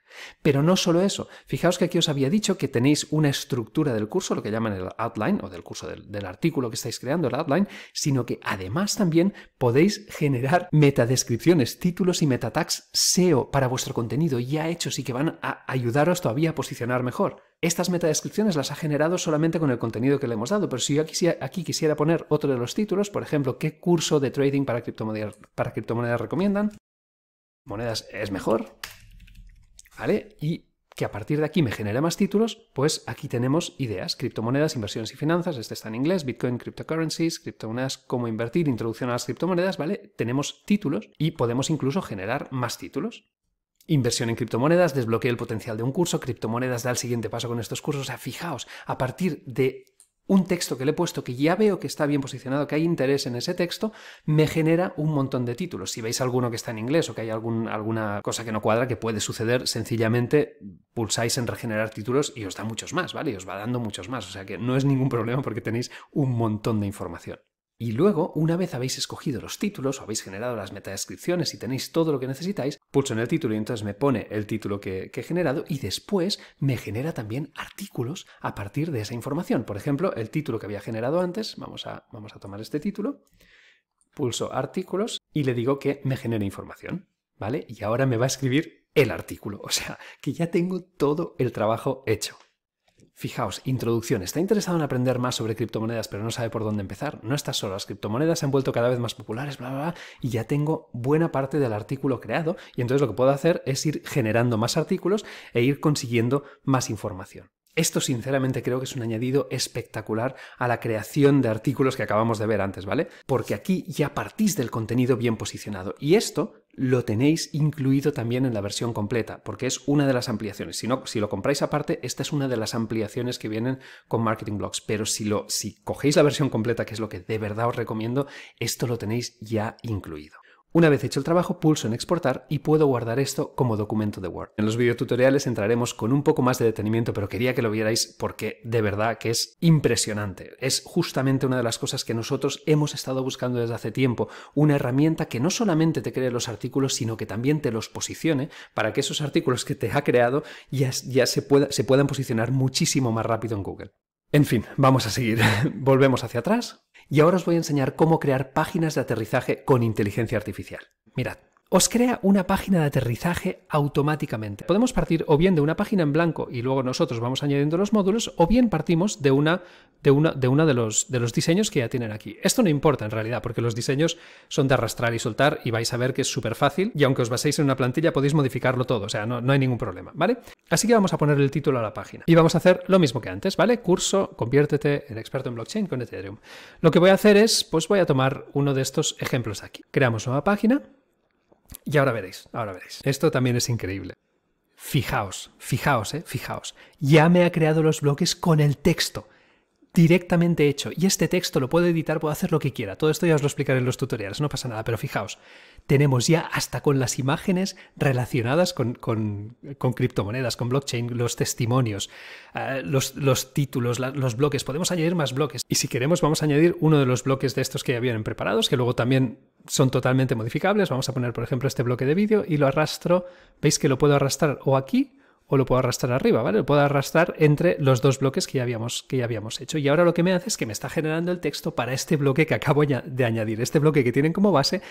Speaker 1: Pero no solo eso, fijaos que aquí os había dicho que tenéis una estructura del curso, lo que llaman el outline o del curso del, del artículo que estáis creando, el outline, sino que además también podéis generar metadescripciones, títulos y metatags para vuestro contenido ya hechos y que van a ayudaros todavía a posicionar mejor. Estas metadescripciones las ha generado solamente con el contenido que le hemos dado, pero si yo aquí, quisiera poner otro de los títulos, por ejemplo, ¿qué curso de trading para criptomonedas, para criptomonedas recomiendan? Monedas es mejor, ¿vale? Y que a partir de aquí me genere más títulos, pues aquí tenemos ideas, criptomonedas, inversiones y finanzas, este está en inglés, Bitcoin, cryptocurrencies, criptomonedas, cómo invertir, introducción a las criptomonedas, ¿vale? Tenemos títulos y podemos incluso generar más títulos. Inversión en criptomonedas, desbloquea el potencial de un curso, criptomonedas da el siguiente paso con estos cursos. O sea, fijaos, a partir de un texto que le he puesto que ya veo que está bien posicionado, que hay interés en ese texto, me genera un montón de títulos. Si veis alguno que está en inglés o que hay alguna cosa que no cuadra que puede suceder, sencillamente pulsáis en regenerar títulos y os da muchos más, ¿vale? Y os va dando muchos más. O sea que no es ningún problema porque tenéis un montón de información. Y luego, una vez habéis escogido los títulos o habéis generado las metadescripciones y tenéis todo lo que necesitáis, pulso en el título y entonces me pone el título que, he generado y después me genera también artículos a partir de esa información. Por ejemplo, el título que había generado antes, vamos a, vamos a tomar este título, pulso artículos y le digo que me genere información, ¿vale? Y ahora me va a escribir el artículo, o sea, que ya tengo todo el trabajo hecho. Fijaos, introducción. Está interesado en aprender más sobre criptomonedas, pero no sabe por dónde empezar. No está solo. Las criptomonedas se han vuelto cada vez más populares, bla, bla, bla, y ya tengo buena parte del artículo creado. Y entonces lo que puedo hacer es ir generando más artículos e ir consiguiendo más información. Esto sinceramente creo que es un añadido espectacular a la creación de artículos que acabamos de ver antes, ¿vale? Porque aquí ya partís del contenido bien posicionado y esto lo tenéis incluido también en la versión completa, porque es una de las ampliaciones. Si, no, si lo compráis aparte, esta es una de las ampliaciones que vienen con Marketing Blogs, pero si, lo, si cogéis la versión completa, que es lo que de verdad os recomiendo, esto lo tenéis ya incluido. Una vez hecho el trabajo, pulso en exportar y puedo guardar esto como documento de Word. En los videotutoriales entraremos con un poco más de detenimiento, pero quería que lo vierais porque de verdad que es impresionante. Es justamente una de las cosas que nosotros hemos estado buscando desde hace tiempo, una herramienta que no solamente te cree los artículos, sino que también te los posicione para que esos artículos que te ha creado ya, ya se, se puedan posicionar muchísimo más rápido en Google. En fin, vamos a seguir. Volvemos hacia atrás, y ahora os voy a enseñar cómo crear páginas de aterrizaje con inteligencia artificial. Mirad os crea una página de aterrizaje automáticamente. Podemos partir o bien de una página en blanco y luego nosotros vamos añadiendo los módulos, o bien partimos de una de uno de, una de, los, de los diseños que ya tienen aquí. Esto no importa en realidad, porque los diseños son de arrastrar y soltar y vais a ver que es súper fácil y aunque os baséis en una plantilla podéis modificarlo todo, o sea, no, no hay ningún problema, ¿vale? Así que vamos a poner el título a la página y vamos a hacer lo mismo que antes, ¿vale? Curso, conviértete en experto en blockchain con Ethereum. Lo que voy a hacer es, pues voy a tomar uno de estos ejemplos aquí. Creamos nueva página y ahora veréis, ahora veréis. Esto también es increíble. Fijaos, fijaos, eh, fijaos. Ya me ha creado los bloques con el texto directamente hecho. Y este texto lo puedo editar, puedo hacer lo que quiera. Todo esto ya os lo explicaré en los tutoriales, no pasa nada, pero fijaos, tenemos ya hasta con las imágenes relacionadas con, con criptomonedas, con blockchain, los testimonios, eh, los, títulos, los bloques, podemos añadir más bloques. Y si queremos, vamos a añadir uno de los bloques de estos que ya vienen preparados, que luego también son totalmente modificables. Vamos a poner, por ejemplo, este bloque de vídeo y lo arrastro. Veis que lo puedo arrastrar o aquí o lo puedo arrastrar arriba, ¿vale? Lo puedo arrastrar entre los dos bloques que ya, habíamos, que habíamos hecho. Y ahora lo que me hace es que me está generando el texto para este bloque que acabo de añadir, este bloque que tienen como base,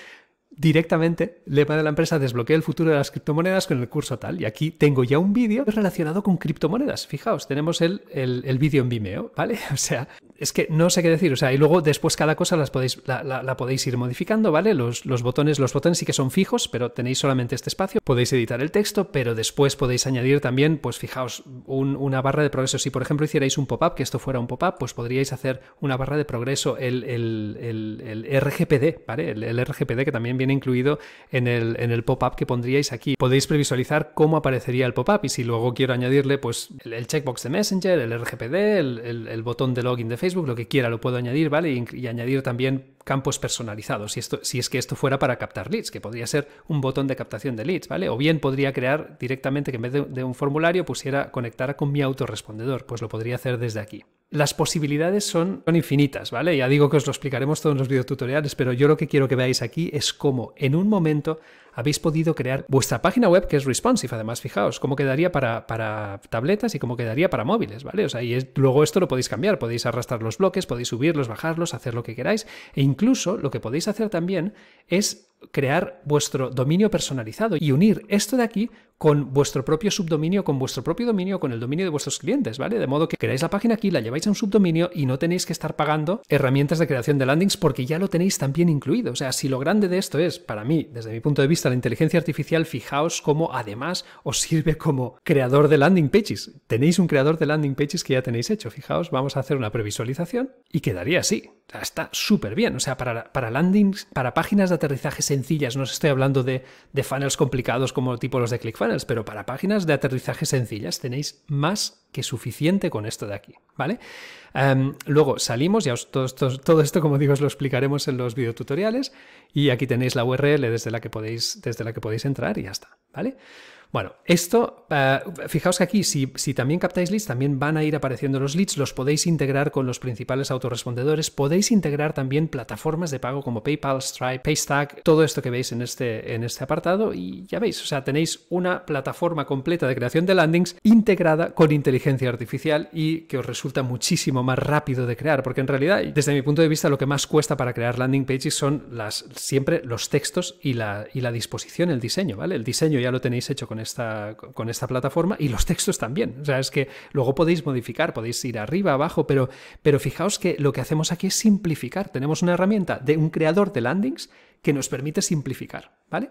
Speaker 1: directamente lema de la empresa desbloquea el futuro de las criptomonedas con el curso tal. Y aquí tengo ya un vídeo relacionado con criptomonedas. Fijaos, tenemos el, el, vídeo en Vimeo, ¿vale? O sea, es que no sé qué decir. O sea, y luego después cada cosa las podéis, la, podéis ir modificando, ¿vale? Los, los, botones, los botones sí que son fijos, pero tenéis solamente este espacio. Podéis editar el texto, pero después podéis añadir también, pues fijaos, una barra de progreso. Si por ejemplo hicierais un pop-up, que esto fuera un pop-up, pues podríais hacer una barra de progreso, el, el RGPD, ¿vale? el RGPD que también viene incluido en el, en el pop-up que pondríais aquí. Podéis previsualizar cómo aparecería el pop-up y si luego quiero añadirle pues el, checkbox de Messenger, el RGPD, el, botón de login de Facebook, lo que quiera lo puedo añadir, ¿vale? y añadir también campos personalizados, si, esto, si es que esto fuera para captar leads, que podría ser un botón de captación de leads, ¿vale? O bien podría crear directamente que en vez de, un formulario pusiera conectara con mi autorrespondedor, pues lo podría hacer desde aquí. Las posibilidades son, son infinitas, ¿vale? Ya digo que os lo explicaremos todos en los videotutoriales, pero yo lo que quiero que veáis aquí es cómo en un momento habéis podido crear vuestra página web que es responsive. Además, fijaos cómo quedaría para, para tabletas y cómo quedaría para móviles, ¿vale? O sea, y luego esto lo podéis cambiar, podéis arrastrar los bloques, podéis subirlos, bajarlos, hacer lo que queráis. E incluso lo que podéis hacer también es crear vuestro dominio personalizado y unir esto de aquí con vuestro propio subdominio, con vuestro propio dominio, con el dominio de vuestros clientes, ¿vale? De modo que creáis la página aquí, la lleváis a un subdominio y no tenéis que estar pagando herramientas de creación de landings porque ya lo tenéis también incluido. O sea, si lo grande de esto es, para mí, desde mi punto de vista, la inteligencia artificial, fijaos cómo además os sirve como creador de landing pages. Tenéis un creador de landing pages que ya tenéis hecho. Fijaos, vamos a hacer una previsualización y quedaría así. está súper bien. O sea, para, para landings, para páginas de aterrizaje sencillas, no os estoy hablando de, de funnels complicados como tipo los de ClickFunnels, pero para páginas de aterrizaje sencillas tenéis más que suficiente con esto de aquí, ¿vale? Em, luego salimos, ya os, todo, esto, como digo, os lo explicaremos en los videotutoriales y aquí tenéis la URL desde la que podéis, desde la que podéis entrar y ya está, ¿vale? Bueno, esto, eh, fijaos que aquí, si, también captáis leads, también van a ir apareciendo los leads, los podéis integrar con los principales autorespondedores podéis integrar también plataformas de pago como PayPal, Stripe, Paystack, todo esto que veis en este, en este apartado y ya veis, o sea, tenéis una plataforma completa de creación de landings integrada con inteligencia artificial y que os resulta muchísimo más rápido de crear, porque en realidad, desde mi punto de vista, lo que más cuesta para crear landing pages son las, siempre los textos y la, y la disposición, el diseño, ¿vale? El diseño ya lo tenéis hecho con esta, con esta plataforma y los textos también. O sea, es que luego podéis modificar, podéis ir arriba, abajo, pero, pero fijaos que lo que hacemos aquí es simplificar. Tenemos una herramienta de un creador de landings que nos permite simplificar, ¿vale?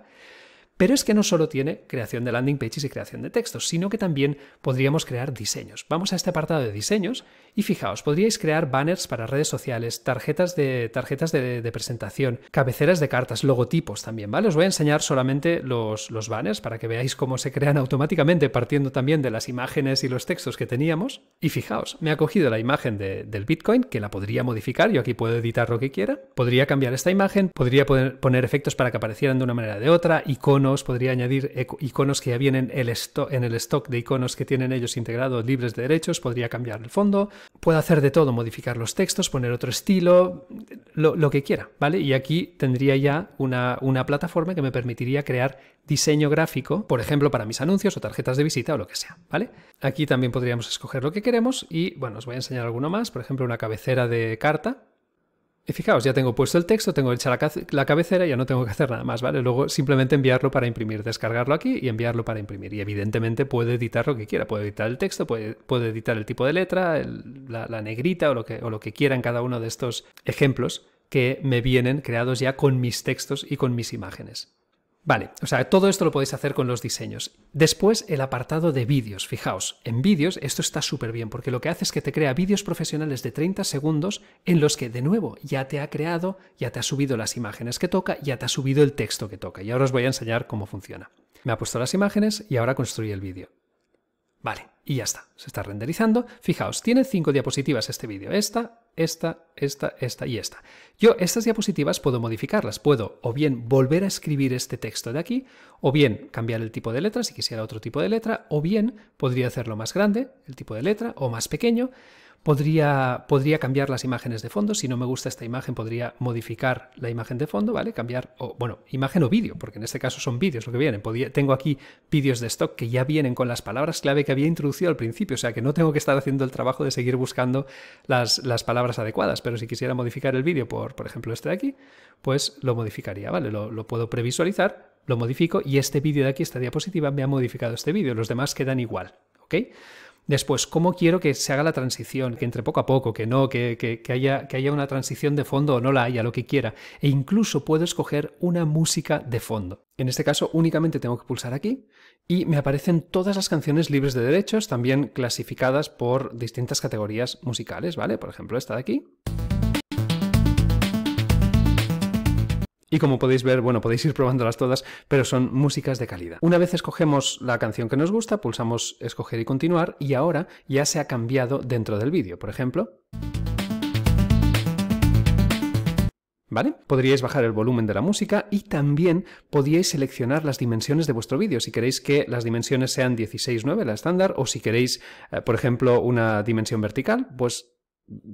Speaker 1: Pero es que no solo tiene creación de landing pages y creación de textos, sino que también podríamos crear diseños. Vamos a este apartado de diseños y fijaos, podríais crear banners para redes sociales, tarjetas de, tarjetas de, presentación, cabeceras de cartas, logotipos también, ¿vale? Os voy a enseñar solamente los, los banners para que veáis cómo se crean automáticamente partiendo también de las imágenes y los textos que teníamos. Y fijaos, me ha cogido la imagen del Bitcoin, que la podría modificar, yo aquí puedo editar lo que quiera, podría cambiar esta imagen, podría poner efectos para que aparecieran de una manera o de otra, iconos, podría añadir iconos que ya vienen en el stock de iconos que tienen ellos integrados libres de derechos, podría cambiar el fondo, puede hacer de todo, modificar los textos, poner otro estilo, lo, que quiera, ¿vale? Y aquí tendría ya una, una plataforma que me permitiría crear diseño gráfico, por ejemplo, para mis anuncios o tarjetas de visita o lo que sea, ¿vale? Aquí también podríamos escoger lo que queremos y, bueno, os voy a enseñar alguno más, por ejemplo, una cabecera de carta, y fijaos, ya tengo puesto el texto, tengo hecha la, la, cabecera, ya no tengo que hacer nada más, ¿vale? Luego simplemente enviarlo para imprimir, descargarlo aquí y enviarlo para imprimir. Y evidentemente puede editar lo que quiera, puede editar el texto, puede, editar el tipo de letra, la, negrita o lo que quiera en cada uno de estos ejemplos que me vienen creados ya con mis textos y con mis imágenes. Vale, o sea, todo esto lo podéis hacer con los diseños. Después, el apartado de vídeos. Fijaos, en vídeos esto está súper bien porque lo que hace es que te crea vídeos profesionales de 30 segundos en los que, de nuevo, ya te ha creado, ya te ha subido las imágenes que toca, ya te ha subido el texto que toca. Y ahora os voy a enseñar cómo funciona. Me ha puesto las imágenes y ahora construye el vídeo. Vale, y ya está, se está renderizando. Fijaos, tiene cinco diapositivas este vídeo, esta, esta, esta, esta y esta. Yo estas diapositivas puedo modificarlas, puedo o bien volver a escribir este texto de aquí, o bien cambiar el tipo de letra si quisiera otro tipo de letra, o bien podría hacerlo más grande, el tipo de letra, o más pequeño. Podría, cambiar las imágenes de fondo. Si no me gusta esta imagen, podría modificar la imagen de fondo, ¿vale? Cambiar, o, bueno, imagen o vídeo, porque en este caso son vídeos lo que vienen. tengo aquí vídeos de stock que ya vienen con las palabras clave que había introducido al principio, o sea que no tengo que estar haciendo el trabajo de seguir buscando las, palabras adecuadas. Pero si quisiera modificar el vídeo por, por ejemplo, este de aquí, pues lo modificaría, ¿vale? Lo, lo puedo previsualizar, lo modifico y este vídeo de aquí, esta diapositiva, me ha modificado este vídeo. Los demás quedan igual, ¿ok? Después, ¿cómo quiero que se haga la transición? Que entre poco a poco, que no, que, que, haya, que haya una transición de fondo o no la haya, lo que quiera. E incluso puedo escoger una música de fondo. En este caso, únicamente tengo que pulsar aquí y me aparecen todas las canciones libres de derechos, también clasificadas por distintas categorías musicales, ¿vale? Por ejemplo, esta de aquí. Y como podéis ver, bueno, podéis ir probándolas todas, pero son músicas de calidad. Una vez escogemos la canción que nos gusta, pulsamos escoger y continuar y ahora ya se ha cambiado dentro del vídeo. Por ejemplo... ¿Vale? Podríais bajar el volumen de la música y también podíais seleccionar las dimensiones de vuestro vídeo. Si queréis que las dimensiones sean 16.9, la estándar, o si queréis, eh, por ejemplo, una dimensión vertical, pues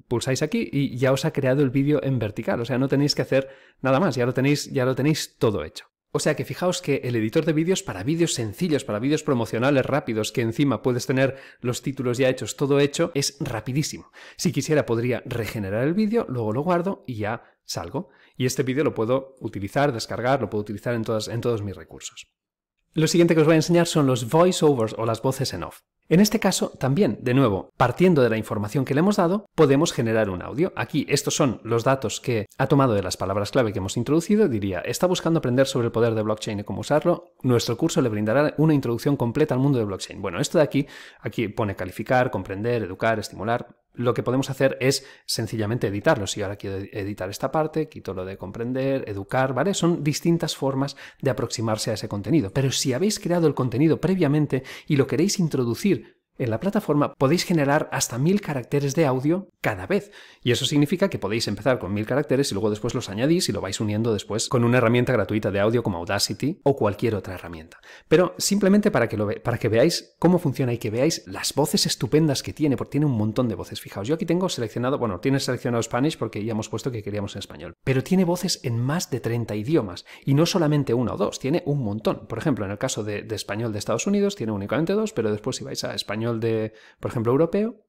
Speaker 1: pulsáis aquí y ya os ha creado el vídeo en vertical, o sea, no tenéis que hacer nada más, ya lo tenéis, ya lo tenéis todo hecho. O sea que fijaos que el editor de vídeos para vídeos sencillos, para vídeos promocionales rápidos, que encima puedes tener los títulos ya hechos, todo hecho, es rapidísimo. Si quisiera podría regenerar el vídeo, luego lo guardo y ya salgo. Y este vídeo lo puedo utilizar, descargar, lo puedo utilizar en, en todos mis recursos. Lo siguiente que os voy a enseñar son los voiceovers o las voces en off. En este caso, también, de nuevo, partiendo de la información que le hemos dado, podemos generar un audio. Aquí, estos son los datos que ha tomado de las palabras clave que hemos introducido. Diría, está buscando aprender sobre el poder de blockchain y cómo usarlo. Nuestro curso le brindará una introducción completa al mundo de blockchain. Bueno, esto de aquí, aquí pone calificar, comprender, educar, estimular lo que podemos hacer es sencillamente editarlo. Si ahora quiero editar esta parte, quito lo de comprender, educar, ¿vale? Son distintas formas de aproximarse a ese contenido. Pero si habéis creado el contenido previamente y lo queréis introducir en la plataforma podéis generar hasta mil caracteres de audio cada vez. Y eso significa que podéis empezar con mil caracteres y luego después los añadís y lo vais uniendo después con una herramienta gratuita de audio como Audacity o cualquier otra herramienta. Pero simplemente para que, lo para que veáis cómo funciona y que veáis las voces estupendas que tiene, porque tiene un montón de voces. Fijaos, yo aquí tengo seleccionado, bueno, tiene seleccionado Spanish porque ya hemos puesto que queríamos en español, pero tiene voces en más de 30 idiomas y no solamente una o dos, tiene un montón. Por ejemplo, en el caso de español de Estados Unidos tiene únicamente dos, pero después si vais a español de, por ejemplo, europeo,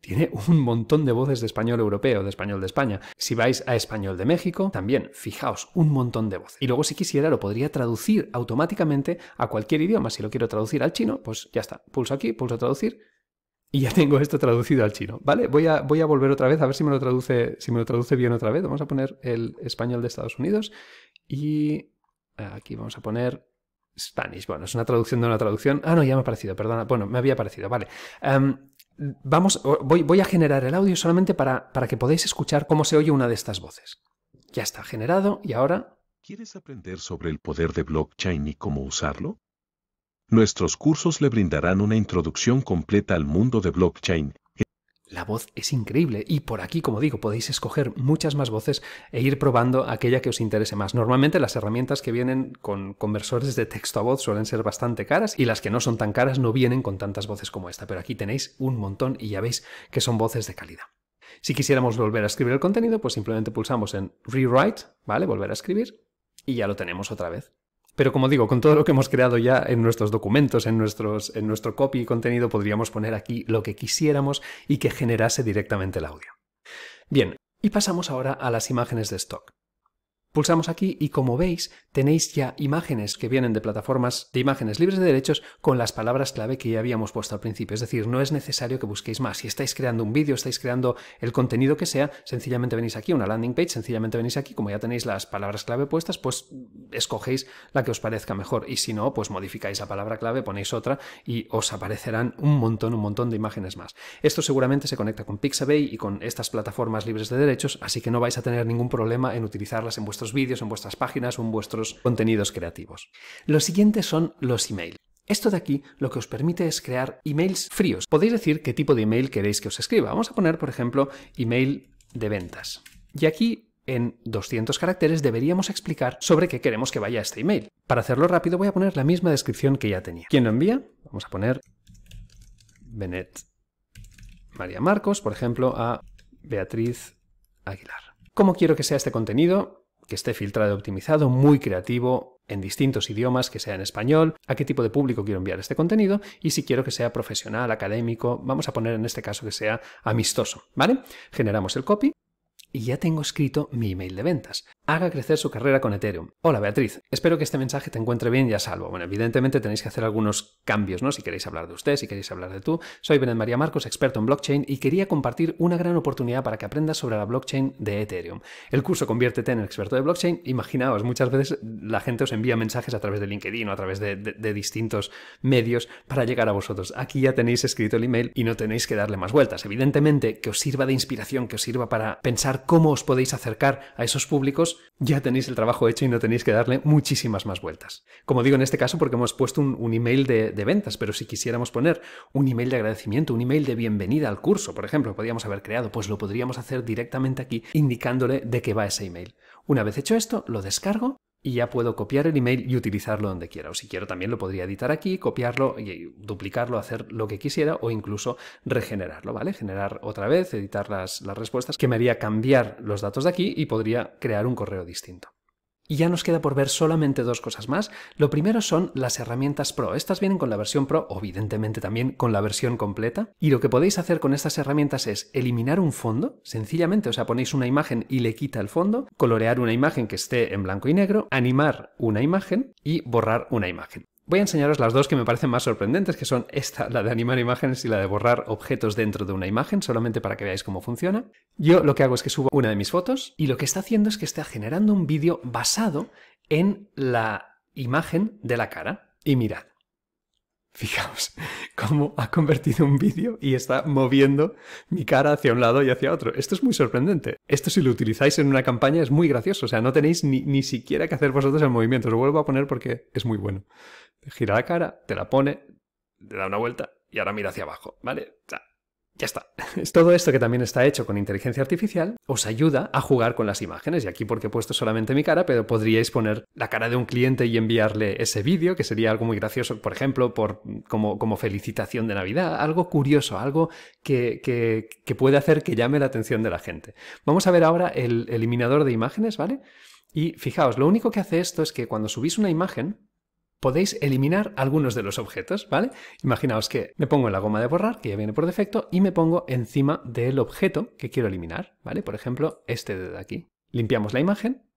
Speaker 1: tiene un montón de voces de español europeo, de español de España. Si vais a español de México, también, fijaos, un montón de voces. Y luego si quisiera lo podría traducir automáticamente a cualquier idioma. Si lo quiero traducir al chino, pues ya está. Pulso aquí, pulso traducir. Y ya tengo esto traducido al chino, ¿vale? Voy a, voy a volver otra vez a ver si me, lo traduce, si me lo traduce bien otra vez. Vamos a poner el español de Estados Unidos y aquí vamos a poner Spanish, bueno, es una traducción de una traducción. Ah, no, ya me ha parecido, perdona. Bueno, me había parecido, vale. Em, vamos, voy, voy, a generar el audio solamente para, para que podáis escuchar cómo se oye una de estas voces. Ya está generado y ahora... ¿Quieres aprender sobre el poder de blockchain y cómo usarlo? Nuestros cursos le brindarán una introducción completa al mundo de blockchain, la voz es increíble y por aquí, como digo, podéis escoger muchas más voces e ir probando aquella que os interese más. Normalmente las herramientas que vienen con conversores de texto a voz suelen ser bastante caras y las que no son tan caras no vienen con tantas voces como esta, pero aquí tenéis un montón y ya veis que son voces de calidad. Si quisiéramos volver a escribir el contenido, pues simplemente pulsamos en Rewrite, ¿vale? Volver a escribir y ya lo tenemos otra vez. Pero como digo, con todo lo que hemos creado ya en nuestros documentos, en, en nuestro copy y contenido, podríamos poner aquí lo que quisiéramos y que generase directamente el audio. Bien, y pasamos ahora a las imágenes de stock. Pulsamos aquí y como veis tenéis ya imágenes que vienen de plataformas de imágenes libres de derechos con las palabras clave que ya habíamos puesto al principio. Es decir, no es necesario que busquéis más. Si estáis creando un vídeo, estáis creando el contenido que sea, sencillamente venís aquí, una landing page, sencillamente venís aquí, como ya tenéis las palabras clave puestas, pues escogéis la que os parezca mejor. Y si no, pues modificáis la palabra clave, ponéis otra y os aparecerán un montón, un montón de imágenes más. Esto seguramente se conecta con Pixabay y con estas plataformas libres de derechos, así que no vais a tener ningún problema en utilizarlas en vuestros vídeos, en vuestras páginas o en vuestros contenidos creativos. Los siguientes son los emails. Esto de aquí lo que os permite es crear emails fríos. Podéis decir qué tipo de email queréis que os escriba. Vamos a poner, por ejemplo, email de ventas. Y aquí en 200 caracteres deberíamos explicar sobre qué queremos que vaya este email. Para hacerlo rápido voy a poner la misma descripción que ya tenía. ¿Quién lo envía? Vamos a poner Benet María Marcos, por ejemplo, a Beatriz Aguilar. ¿Cómo quiero que sea este contenido? que esté filtrado y optimizado, muy creativo, en distintos idiomas, que sea en español, a qué tipo de público quiero enviar este contenido y si quiero que sea profesional, académico, vamos a poner en este caso que sea amistoso, ¿vale? Generamos el copy y ya tengo escrito mi email de ventas. Haga crecer su carrera con Ethereum. Hola Beatriz, espero que este mensaje te encuentre bien y a salvo. Bueno, evidentemente tenéis que hacer algunos cambios, ¿no? Si queréis hablar de usted, si queréis hablar de tú. Soy Benet María Marcos, experto en blockchain y quería compartir una gran oportunidad para que aprendas sobre la blockchain de Ethereum. El curso Conviértete en el experto de blockchain, imaginaos, muchas veces la gente os envía mensajes a través de LinkedIn o a través de distintos medios para llegar a vosotros. Aquí ya tenéis escrito el email y no tenéis que darle más vueltas. Evidentemente que os sirva de inspiración, que os sirva para pensar cómo os podéis acercar a esos públicos, ya tenéis el trabajo hecho y no tenéis que darle muchísimas más vueltas. Como digo en este caso, porque hemos puesto un, email de, ventas, pero si quisiéramos poner un email de agradecimiento, un email de bienvenida al curso, por ejemplo, que podríamos haber creado, pues lo podríamos hacer directamente aquí indicándole de qué va ese email. Una vez hecho esto, lo descargo y ya puedo copiar el email y utilizarlo donde quiera. O si quiero también lo podría editar aquí, copiarlo y duplicarlo, hacer lo que quisiera o incluso regenerarlo, ¿vale? Generar otra vez, editar las, las respuestas, que me haría cambiar los datos de aquí y podría crear un correo distinto. Y ya nos queda por ver solamente dos cosas más. Lo primero son las herramientas Pro. Estas vienen con la versión Pro, evidentemente también con la versión completa. Y lo que podéis hacer con estas herramientas es eliminar un fondo, sencillamente, o sea, ponéis una imagen y le quita el fondo, colorear una imagen que esté en blanco y negro, animar una imagen y borrar una imagen. Voy a enseñaros las dos que me parecen más sorprendentes, que son esta, la de animar imágenes y la de borrar objetos dentro de una imagen, solamente para que veáis cómo funciona. Yo lo que hago es que subo una de mis fotos y lo que está haciendo es que está generando un vídeo basado en la imagen de la cara. Y mirad, Fijaos cómo ha convertido un vídeo y está moviendo mi cara hacia un lado y hacia otro. Esto es muy sorprendente. Esto si lo utilizáis en una campaña es muy gracioso. O sea, no tenéis ni, siquiera que hacer vosotros el movimiento. Os lo vuelvo a poner porque es muy bueno. Gira la cara, te la pone, te da una vuelta y ahora mira hacia abajo, ¿vale? Ya está. Todo esto que también está hecho con inteligencia artificial os ayuda a jugar con las imágenes. Y aquí porque he puesto solamente mi cara, pero podríais poner la cara de un cliente y enviarle ese vídeo, que sería algo muy gracioso, por ejemplo, por, como, como felicitación de Navidad, algo curioso, algo que, que, puede hacer que llame la atención de la gente. Vamos a ver ahora el eliminador de imágenes, ¿vale? Y fijaos, lo único que hace esto es que cuando subís una imagen, podéis eliminar algunos de los objetos, ¿vale? Imaginaos que me pongo en la goma de borrar, que ya viene por defecto, y me pongo encima del objeto que quiero eliminar, ¿vale? Por ejemplo, este de aquí. Limpiamos la imagen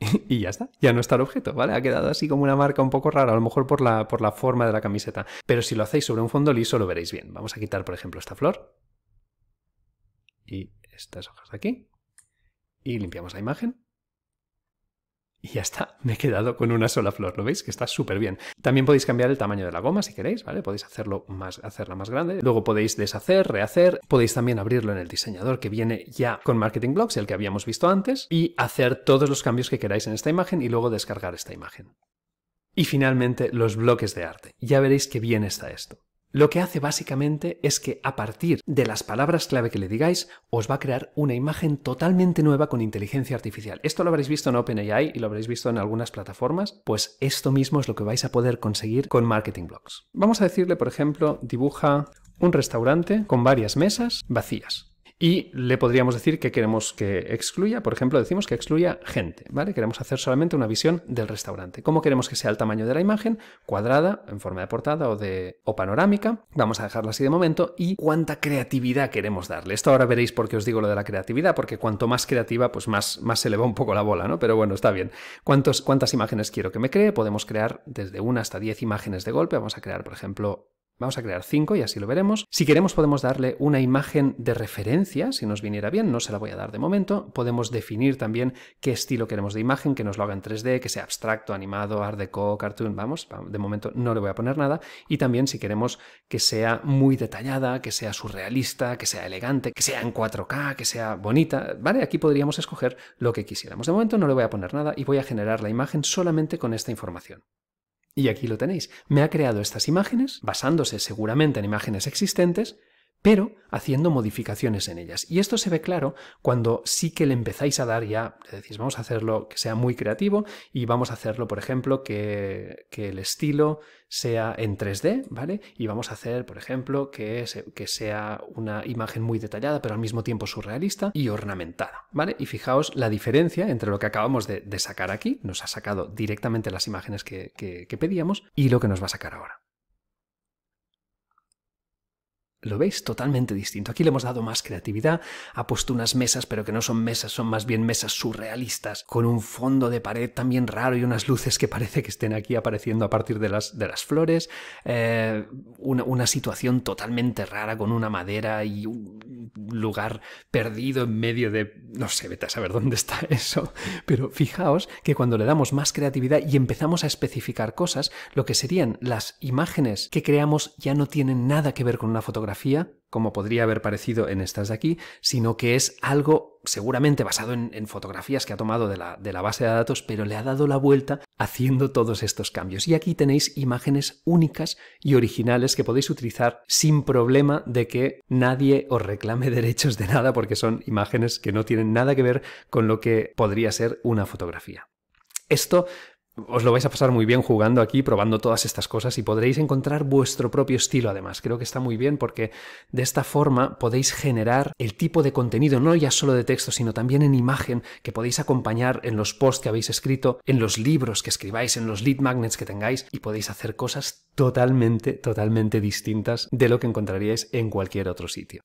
Speaker 1: y ya está, ya no está el objeto, ¿vale? Ha quedado así como una marca un poco rara, a lo mejor por la, por la forma de la camiseta. Pero si lo hacéis sobre un fondo liso lo veréis bien. Vamos a quitar, por ejemplo, esta flor y estas hojas de aquí y limpiamos la imagen. Y ya está, me he quedado con una sola flor, ¿lo veis? Que está súper bien. También podéis cambiar el tamaño de la goma si queréis, ¿vale? Podéis hacerlo más, hacerla más grande. Luego podéis deshacer, rehacer. Podéis también abrirlo en el diseñador que viene ya con Marketing Blocks, el que habíamos visto antes, y hacer todos los cambios que queráis en esta imagen y luego descargar esta imagen. Y finalmente, los bloques de arte. Ya veréis qué bien está esto lo que hace básicamente es que a partir de las palabras clave que le digáis, os va a crear una imagen totalmente nueva con inteligencia artificial. Esto lo habréis visto en OpenAI y lo habréis visto en algunas plataformas, pues esto mismo es lo que vais a poder conseguir con Marketing Blocks. Vamos a decirle, por ejemplo, dibuja un restaurante con varias mesas vacías y le podríamos decir que queremos que excluya, por ejemplo, decimos que excluya gente, ¿vale? Queremos hacer solamente una visión del restaurante. ¿Cómo queremos que sea el tamaño de la imagen? Cuadrada, en forma de portada o, de, o panorámica. Vamos a dejarla así de momento. ¿Y cuánta creatividad queremos darle? Esto ahora veréis por qué os digo lo de la creatividad, porque cuanto más creativa, pues más, más se le va un poco la bola, ¿no? Pero bueno, está bien. ¿Cuántas imágenes quiero que me cree? Podemos crear desde una hasta diez imágenes de golpe. Vamos a crear, por ejemplo, Vamos a crear 5 y así lo veremos. Si queremos podemos darle una imagen de referencia, si nos viniera bien, no se la voy a dar de momento. Podemos definir también qué estilo queremos de imagen, que nos lo haga en 3D, que sea abstracto, animado, art deco, cartoon, vamos, de momento no le voy a poner nada. Y también si queremos que sea muy detallada, que sea surrealista, que sea elegante, que sea en 4K, que sea bonita, ¿vale? Aquí podríamos escoger lo que quisiéramos. De momento no le voy a poner nada y voy a generar la imagen solamente con esta información. Y aquí lo tenéis. Me ha creado estas imágenes basándose seguramente en imágenes existentes pero haciendo modificaciones en ellas. Y esto se ve claro cuando sí que le empezáis a dar ya, le decís, vamos a hacerlo que sea muy creativo y vamos a hacerlo, por ejemplo, que, que el estilo sea en 3D, ¿vale? Y vamos a hacer, por ejemplo, que, que sea una imagen muy detallada, pero al mismo tiempo surrealista y ornamentada, ¿vale? Y fijaos la diferencia entre lo que acabamos de, sacar aquí, nos ha sacado directamente las imágenes que, que pedíamos, y lo que nos va a sacar ahora. Lo veis totalmente distinto. Aquí le hemos dado más creatividad, ha puesto unas mesas, pero que no son mesas, son más bien mesas surrealistas, con un fondo de pared también raro y unas luces que parece que estén aquí apareciendo a partir de las, de las flores, eh, una, una, situación totalmente rara con una madera y un lugar perdido en medio de... no sé, vete a saber dónde está eso, pero fijaos que cuando le damos más creatividad y empezamos a especificar cosas, lo que serían las imágenes que creamos ya no tienen nada que ver con una fotografía como podría haber parecido en estas de aquí, sino que es algo seguramente basado en, fotografías que ha tomado de la, de la, base de datos, pero le ha dado la vuelta haciendo todos estos cambios. Y aquí tenéis imágenes únicas y originales que podéis utilizar sin problema de que nadie os reclame derechos de nada, porque son imágenes que no tienen nada que ver con lo que podría ser una fotografía. Esto os lo vais a pasar muy bien jugando aquí, probando todas estas cosas y podréis encontrar vuestro propio estilo además. Creo que está muy bien porque de esta forma podéis generar el tipo de contenido, no ya solo de texto, sino también en imagen que podéis acompañar en los posts que habéis escrito, en los libros que escribáis, en los lead magnets que tengáis y podéis hacer cosas totalmente, totalmente distintas de lo que encontraríais en cualquier otro sitio.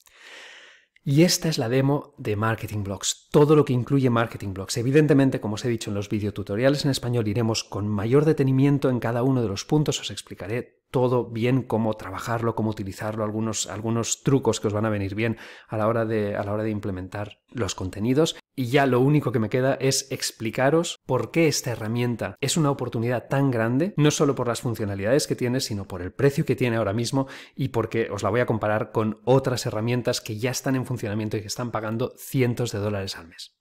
Speaker 1: Y esta es la demo de Marketing Blocks, todo lo que incluye Marketing Blocks. Evidentemente, como os he dicho en los videotutoriales en español, iremos con mayor detenimiento en cada uno de los puntos, os explicaré todo bien cómo trabajarlo, cómo utilizarlo, algunos, algunos trucos que os van a venir bien a la hora a la hora de implementar los contenidos. Y ya lo único que me queda es explicaros por qué esta herramienta es una oportunidad tan grande, no solo por las funcionalidades que tiene, sino por el precio que tiene ahora mismo y porque os la voy a comparar con otras herramientas que ya están en funcionamiento y que están pagando cientos de dólares al mes.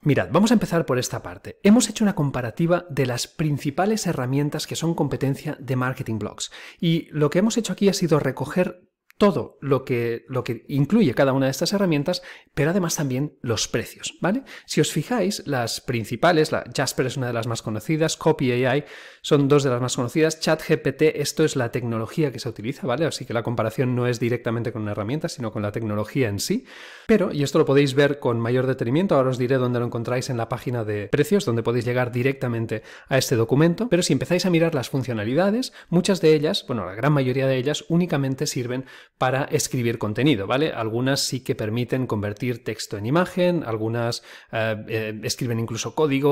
Speaker 1: Mirad, vamos a empezar por esta parte. Hemos hecho una comparativa de las principales herramientas que son competencia de Marketing Blogs y lo que hemos hecho aquí ha sido recoger todo lo que, lo que incluye cada una de estas herramientas, pero además también los precios, ¿vale? Si os fijáis, las principales, la Jasper es una de las más conocidas, Copy.ai son dos de las más conocidas, ChatGPT, esto es la tecnología que se utiliza, ¿vale? Así que la comparación no es directamente con una herramienta, sino con la tecnología en sí. Pero, y esto lo podéis ver con mayor detenimiento, ahora os diré dónde lo encontráis en la página de precios, donde podéis llegar directamente a este documento, pero si empezáis a mirar las funcionalidades, muchas de ellas, bueno, la gran mayoría de ellas únicamente sirven para escribir contenido, ¿vale? Algunas sí que permiten convertir texto en imagen, algunas eh, eh, escriben incluso código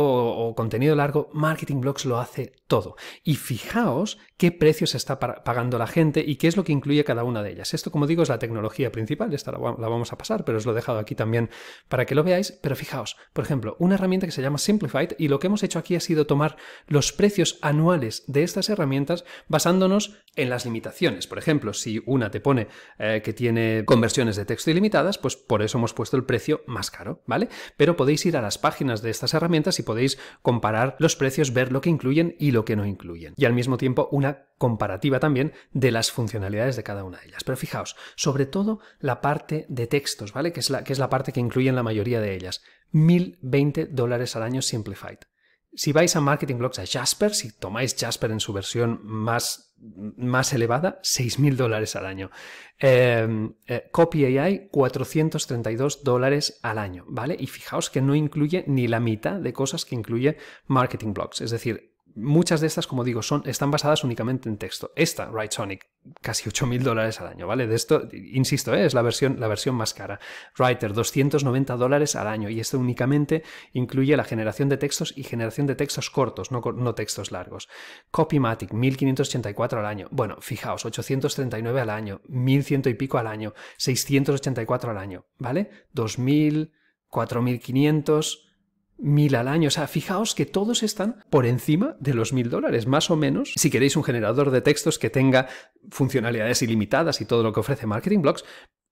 Speaker 1: o, contenido largo. Marketing Blocks lo hace todo. Y fijaos qué precios está pagando la gente y qué es lo que incluye cada una de ellas. Esto, como digo, es la tecnología principal, esta la, la vamos a pasar, pero os lo he dejado aquí también para que lo veáis. Pero fijaos, por ejemplo, una herramienta que se llama Simplified y lo que hemos hecho aquí ha sido tomar los precios anuales de estas herramientas basándonos en las limitaciones. Por ejemplo, si una te pone eh, que tiene conversiones de texto ilimitadas, pues por eso hemos puesto el precio más caro, ¿vale? Pero podéis ir a las páginas de estas herramientas y podéis comparar los precios, ver lo que incluyen y lo que no incluyen. Y al mismo tiempo una comparativa también de las funcionalidades de cada una de ellas. Pero fijaos, sobre todo la parte de textos, ¿vale? Que es la, que es la parte que incluyen la mayoría de ellas. 1020 dólares al año Simplified. Si vais a Marketing Blogs a Jasper, si tomáis Jasper en su versión más, más elevada, 6.000 dólares al año. Em, eh, Copy AI, 432 dólares al año, ¿vale? Y fijaos que no incluye ni la mitad de cosas que incluye Marketing Blogs. Es decir, muchas de estas, como digo, son, están basadas únicamente en texto. Esta, Right Sonic, casi 8.000 dólares al año, ¿vale? De esto, insisto, ¿eh? es la versión, la versión más cara. Writer, 290 dólares al año, y esto únicamente incluye la generación de textos y generación de textos cortos, no, no textos largos. Copymatic, 1.584 al año. Bueno, fijaos, 839 al año, 1.100 y pico al año, 684 al año, ¿vale? 2.000, 4.500 mil al año. O sea, fijaos que todos están por encima de los mil dólares, más o menos. Si queréis un generador de textos que tenga funcionalidades ilimitadas y todo lo que ofrece Marketing Blocks,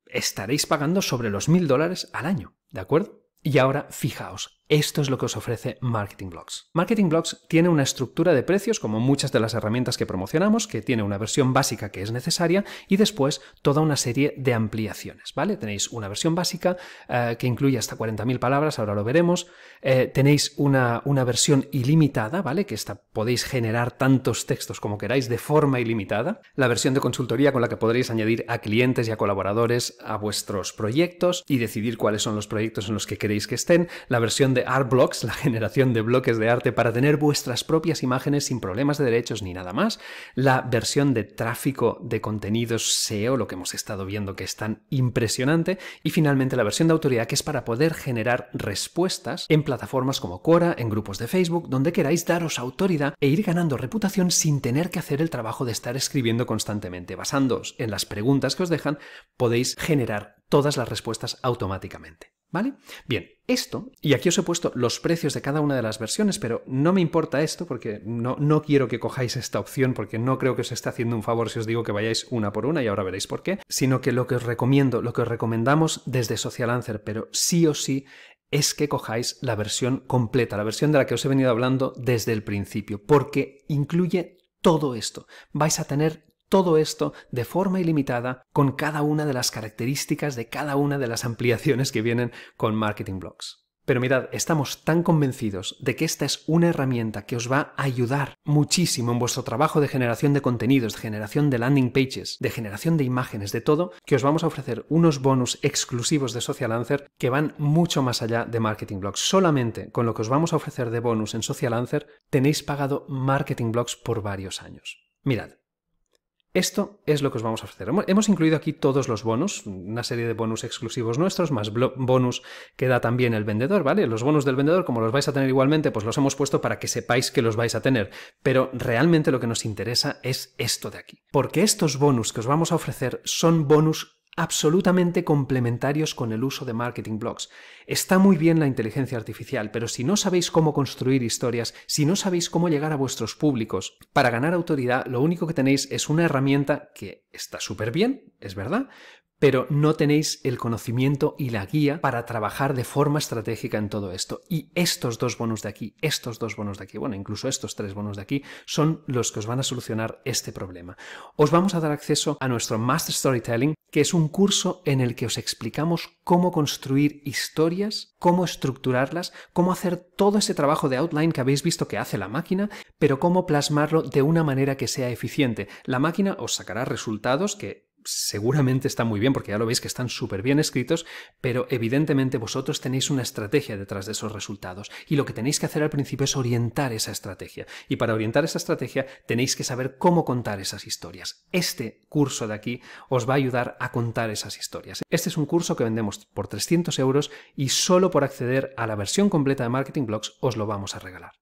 Speaker 1: estaréis pagando sobre los mil dólares al año, ¿de acuerdo? Y ahora fijaos esto es lo que os ofrece Marketing Blocks. Marketing Blocks tiene una estructura de precios, como muchas de las herramientas que promocionamos, que tiene una versión básica que es necesaria y después toda una serie de ampliaciones. ¿vale? Tenéis una versión básica eh, que incluye hasta 40.000 palabras, ahora lo veremos. Eh, tenéis una, una, versión ilimitada, ¿vale? que podéis generar tantos textos como queráis de forma ilimitada. La versión de consultoría con la que podréis añadir a clientes y a colaboradores a vuestros proyectos y decidir cuáles son los proyectos en los que queréis que estén. La versión de art blocks, la generación de bloques de arte para tener vuestras propias imágenes sin problemas de derechos ni nada más, la versión de tráfico de contenidos SEO, lo que hemos estado viendo que es tan impresionante, y finalmente la versión de autoridad que es para poder generar respuestas en plataformas como Quora, en grupos de Facebook, donde queráis daros autoridad e ir ganando reputación sin tener que hacer el trabajo de estar escribiendo constantemente. Basándoos en las preguntas que os dejan, podéis generar todas las respuestas automáticamente. ¿Vale? Bien, esto, y aquí os he puesto los precios de cada una de las versiones, pero no me importa esto porque no, no quiero que cojáis esta opción porque no creo que os esté haciendo un favor si os digo que vayáis una por una y ahora veréis por qué, sino que lo que os recomiendo, lo que os recomendamos desde Social Answer, pero sí o sí es que cojáis la versión completa, la versión de la que os he venido hablando desde el principio, porque incluye todo esto. Vais a tener todo esto de forma ilimitada con cada una de las características de cada una de las ampliaciones que vienen con Marketing Blocks. Pero mirad, estamos tan convencidos de que esta es una herramienta que os va a ayudar muchísimo en vuestro trabajo de generación de contenidos, de generación de landing pages, de generación de imágenes, de todo, que os vamos a ofrecer unos bonus exclusivos de Social Answer que van mucho más allá de Marketing Blocks. Solamente con lo que os vamos a ofrecer de bonus en Social Answer tenéis pagado Marketing Blocks por varios años. Mirad, esto es lo que os vamos a ofrecer. Hemos incluido aquí todos los bonos, una serie de bonus exclusivos nuestros, más bonus que da también el vendedor, ¿vale? Los bonus del vendedor, como los vais a tener igualmente, pues los hemos puesto para que sepáis que los vais a tener. Pero realmente lo que nos interesa es esto de aquí. Porque estos bonus que os vamos a ofrecer son bonus absolutamente complementarios con el uso de marketing blogs. Está muy bien la inteligencia artificial, pero si no sabéis cómo construir historias, si no sabéis cómo llegar a vuestros públicos, para ganar autoridad lo único que tenéis es una herramienta que está súper bien, es verdad, pero no tenéis el conocimiento y la guía para trabajar de forma estratégica en todo esto. Y estos dos bonos de aquí, estos dos bonos de aquí, bueno, incluso estos tres bonos de aquí, son los que os van a solucionar este problema. Os vamos a dar acceso a nuestro Master Storytelling, que es un curso en el que os explicamos cómo construir historias, cómo estructurarlas, cómo hacer todo ese trabajo de outline que habéis visto que hace la máquina, pero cómo plasmarlo de una manera que sea eficiente. La máquina os sacará resultados que seguramente está muy bien, porque ya lo veis que están súper bien escritos, pero evidentemente vosotros tenéis una estrategia detrás de esos resultados. Y lo que tenéis que hacer al principio es orientar esa estrategia. Y para orientar esa estrategia tenéis que saber cómo contar esas historias. Este curso de aquí os va a ayudar a contar esas historias. Este es un curso que vendemos por 300 euros y solo por acceder a la versión completa de Marketing Blogs os lo vamos a regalar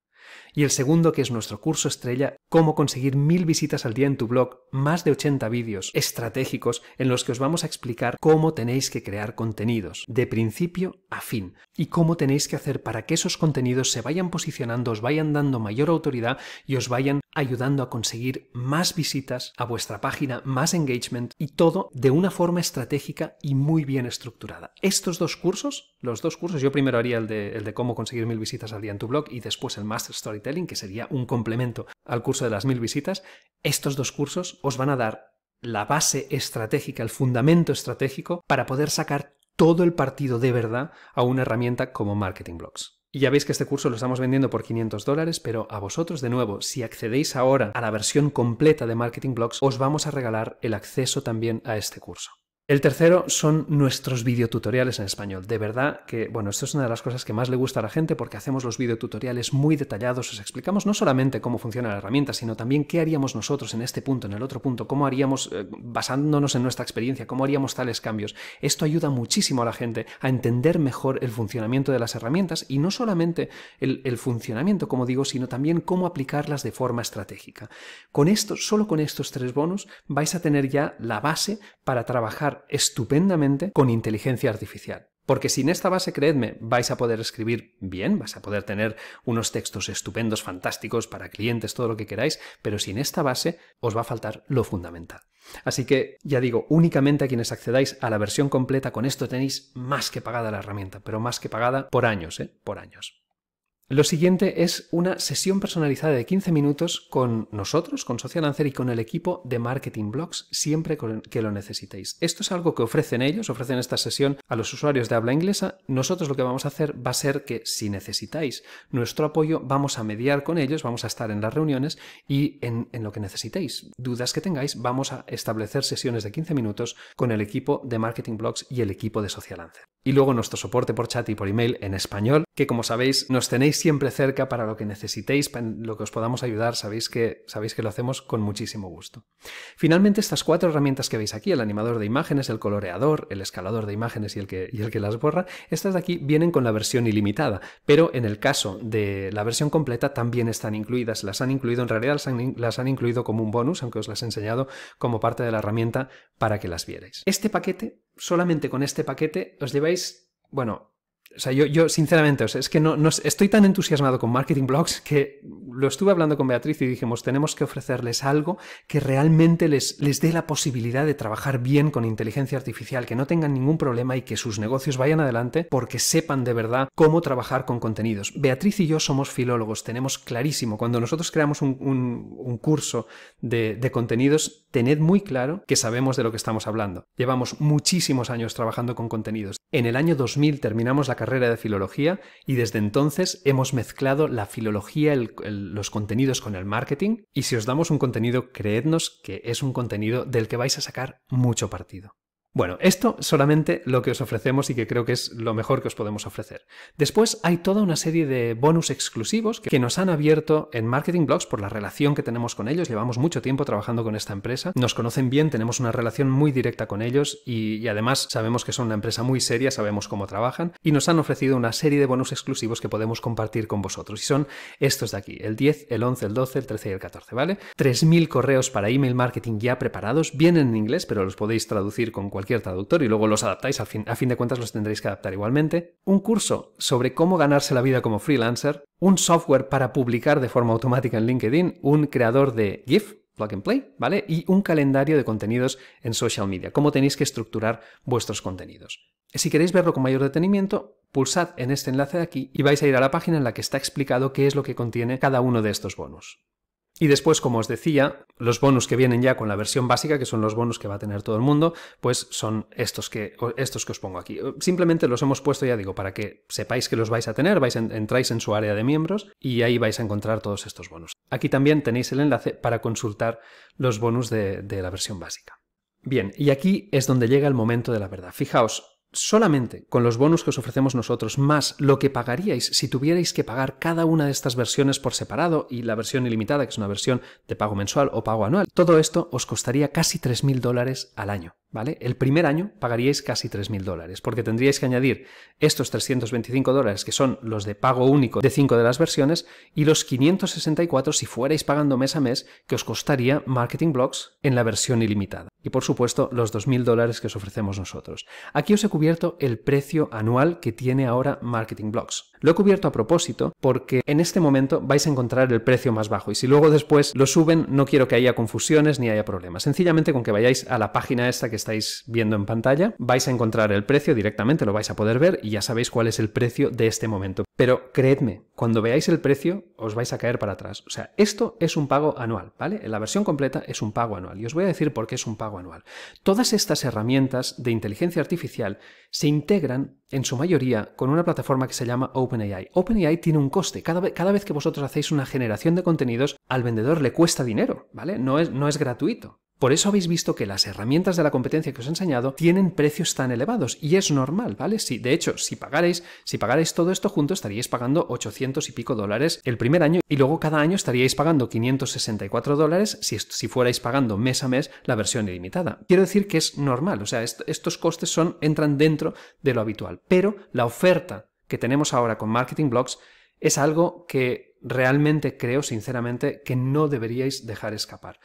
Speaker 1: y el segundo que es nuestro curso estrella, cómo conseguir mil visitas al día en tu blog, más de 80 vídeos estratégicos en los que os vamos a explicar cómo tenéis que crear contenidos, de principio a fin, y cómo tenéis que hacer para que esos contenidos se vayan posicionando, os vayan dando mayor autoridad y os vayan ayudando a conseguir más visitas a vuestra página, más engagement y todo de una forma estratégica y muy bien estructurada. Estos dos cursos, los dos cursos, yo primero haría el de, el de cómo conseguir mil visitas al día en tu blog y después el Master Story que sería un complemento al curso de las mil visitas, estos dos cursos os van a dar la base estratégica, el fundamento estratégico para poder sacar todo el partido de verdad a una herramienta como Marketing Blocks. Y ya veis que este curso lo estamos vendiendo por 500 dólares, pero a vosotros de nuevo, si accedéis ahora a la versión completa de Marketing Blocks, os vamos a regalar el acceso también a este curso. El tercero son nuestros videotutoriales en español. De verdad que, bueno, esto es una de las cosas que más le gusta a la gente porque hacemos los videotutoriales muy detallados, os explicamos no solamente cómo funciona la herramienta, sino también qué haríamos nosotros en este punto, en el otro punto, cómo haríamos, eh, basándonos en nuestra experiencia, cómo haríamos tales cambios. Esto ayuda muchísimo a la gente a entender mejor el funcionamiento de las herramientas y no solamente el, el funcionamiento, como digo, sino también cómo aplicarlas de forma estratégica. Con esto, solo con estos tres bonos, vais a tener ya la base para trabajar estupendamente con inteligencia artificial. Porque sin esta base, creedme, vais a poder escribir bien, vais a poder tener unos textos estupendos, fantásticos, para clientes, todo lo que queráis, pero sin esta base os va a faltar lo fundamental. Así que, ya digo, únicamente a quienes accedáis a la versión completa con esto tenéis más que pagada la herramienta, pero más que pagada por años, ¿eh? Por años. Lo siguiente es una sesión personalizada de 15 minutos con nosotros, con Social y con el equipo de Marketing Blogs siempre que lo necesitéis. Esto es algo que ofrecen ellos, ofrecen esta sesión a los usuarios de habla inglesa. Nosotros lo que vamos a hacer va a ser que si necesitáis nuestro apoyo, vamos a mediar con ellos, vamos a estar en las reuniones y en, lo que necesitéis. Dudas que tengáis, vamos a establecer sesiones de 15 minutos con el equipo de Marketing Blogs y el equipo de Social Y luego nuestro soporte por chat y por email en español, que como sabéis nos tenéis siempre cerca para lo que necesitéis, para lo que os podamos ayudar, sabéis que, sabéis que lo hacemos con muchísimo gusto. Finalmente, estas cuatro herramientas que veis aquí, el animador de imágenes, el coloreador, el escalador de imágenes y el que, el que las borra, estas de aquí vienen con la versión ilimitada, pero en el caso de la versión completa también están incluidas, las han incluido, en realidad las han, las han incluido como un bonus, aunque os las he enseñado como parte de la herramienta para que las vierais. Este paquete, solamente con este paquete, os lleváis, bueno, o sea, yo, yo sinceramente, es que no, no, estoy tan entusiasmado con Marketing Blogs que lo estuve hablando con Beatriz y dijimos, tenemos que ofrecerles algo que realmente les, les dé la posibilidad de trabajar bien con inteligencia artificial, que no tengan ningún problema y que sus negocios vayan adelante porque sepan de verdad cómo trabajar con contenidos. Beatriz y yo somos filólogos, tenemos clarísimo, cuando nosotros creamos un, curso de, de contenidos, tened muy claro que sabemos de lo que estamos hablando. Llevamos muchísimos años trabajando con contenidos. En el año 2000 terminamos la carrera de filología y desde entonces hemos mezclado la filología, los contenidos con el marketing y si os damos un contenido, creednos que es un contenido del que vais a sacar mucho partido. Bueno, esto solamente lo que os ofrecemos y que creo que es lo mejor que os podemos ofrecer. Después hay toda una serie de bonus exclusivos que nos han abierto en Marketing Blogs por la relación que tenemos con ellos. Llevamos mucho tiempo trabajando con esta empresa, nos conocen bien, tenemos una relación muy directa con ellos y, además sabemos que son una empresa muy seria, sabemos cómo trabajan y nos han ofrecido una serie de bonus exclusivos que podemos compartir con vosotros. Y son estos de aquí, el 10, el 11, el 12, el 13 y el 14, ¿vale? 3.000 correos para email marketing ya preparados, vienen en inglés, pero los podéis traducir con cualquier cualquier traductor y luego los adaptáis, a fin, a fin de cuentas los tendréis que adaptar igualmente, un curso sobre cómo ganarse la vida como freelancer, un software para publicar de forma automática en LinkedIn, un creador de GIF, plug and play, ¿vale? Y un calendario de contenidos en social media, cómo tenéis que estructurar vuestros contenidos. Si queréis verlo con mayor detenimiento, pulsad en este enlace de aquí y vais a ir a la página en la que está explicado qué es lo que contiene cada uno de estos bonus. Y después, como os decía, los bonus que vienen ya con la versión básica, que son los bonus que va a tener todo el mundo, pues son estos que, estos que os pongo aquí. Simplemente los hemos puesto, ya digo, para que sepáis que los vais a tener, vais entráis en su área de miembros y ahí vais a encontrar todos estos bonus. Aquí también tenéis el enlace para consultar los bonus de la versión básica. Bien, y aquí es donde llega el momento de la verdad. Fijaos, solamente con los bonus que os ofrecemos nosotros, más lo que pagaríais si tuvierais que pagar cada una de estas versiones por separado y la versión ilimitada, que es una versión de pago mensual o pago anual, todo esto os costaría casi 3.000 dólares al año. ¿Vale? El primer año pagaríais casi 3.000 dólares, porque tendríais que añadir estos 325 dólares, que son los de pago único de 5 de las versiones, y los 564 si fuerais pagando mes a mes, que os costaría Marketing Blocks en la versión ilimitada. Y por supuesto, los 2.000 dólares que os ofrecemos nosotros. Aquí os he cubierto el precio anual que tiene ahora Marketing Blocks. Lo he cubierto a propósito porque en este momento vais a encontrar el precio más bajo y si luego después lo suben no quiero que haya confusiones ni haya problemas. Sencillamente con que vayáis a la página esta que estáis viendo en pantalla vais a encontrar el precio directamente, lo vais a poder ver y ya sabéis cuál es el precio de este momento. Pero creedme, cuando veáis el precio os vais a caer para atrás. O sea, esto es un pago anual, ¿vale? En La versión completa es un pago anual y os voy a decir por qué es un pago anual. Todas estas herramientas de inteligencia artificial se integran en su mayoría con una plataforma que se llama Open OpenAI. tiene un coste. Cada, vez, que vosotros hacéis una generación de contenidos, al vendedor le cuesta dinero, ¿vale? No es, no es gratuito. Por eso habéis visto que las herramientas de la competencia que os he enseñado tienen precios tan elevados y es normal, ¿vale? Si, de hecho, si pagarais, si todo esto junto estaríais pagando 800 y pico dólares el primer año y luego cada año estaríais pagando 564 dólares si, fuerais pagando mes a mes la versión ilimitada. Quiero decir que es normal, o sea, estos costes son, entran dentro de lo habitual, pero la oferta que tenemos ahora con Marketing Blogs es algo que realmente creo sinceramente que no deberíais dejar escapar.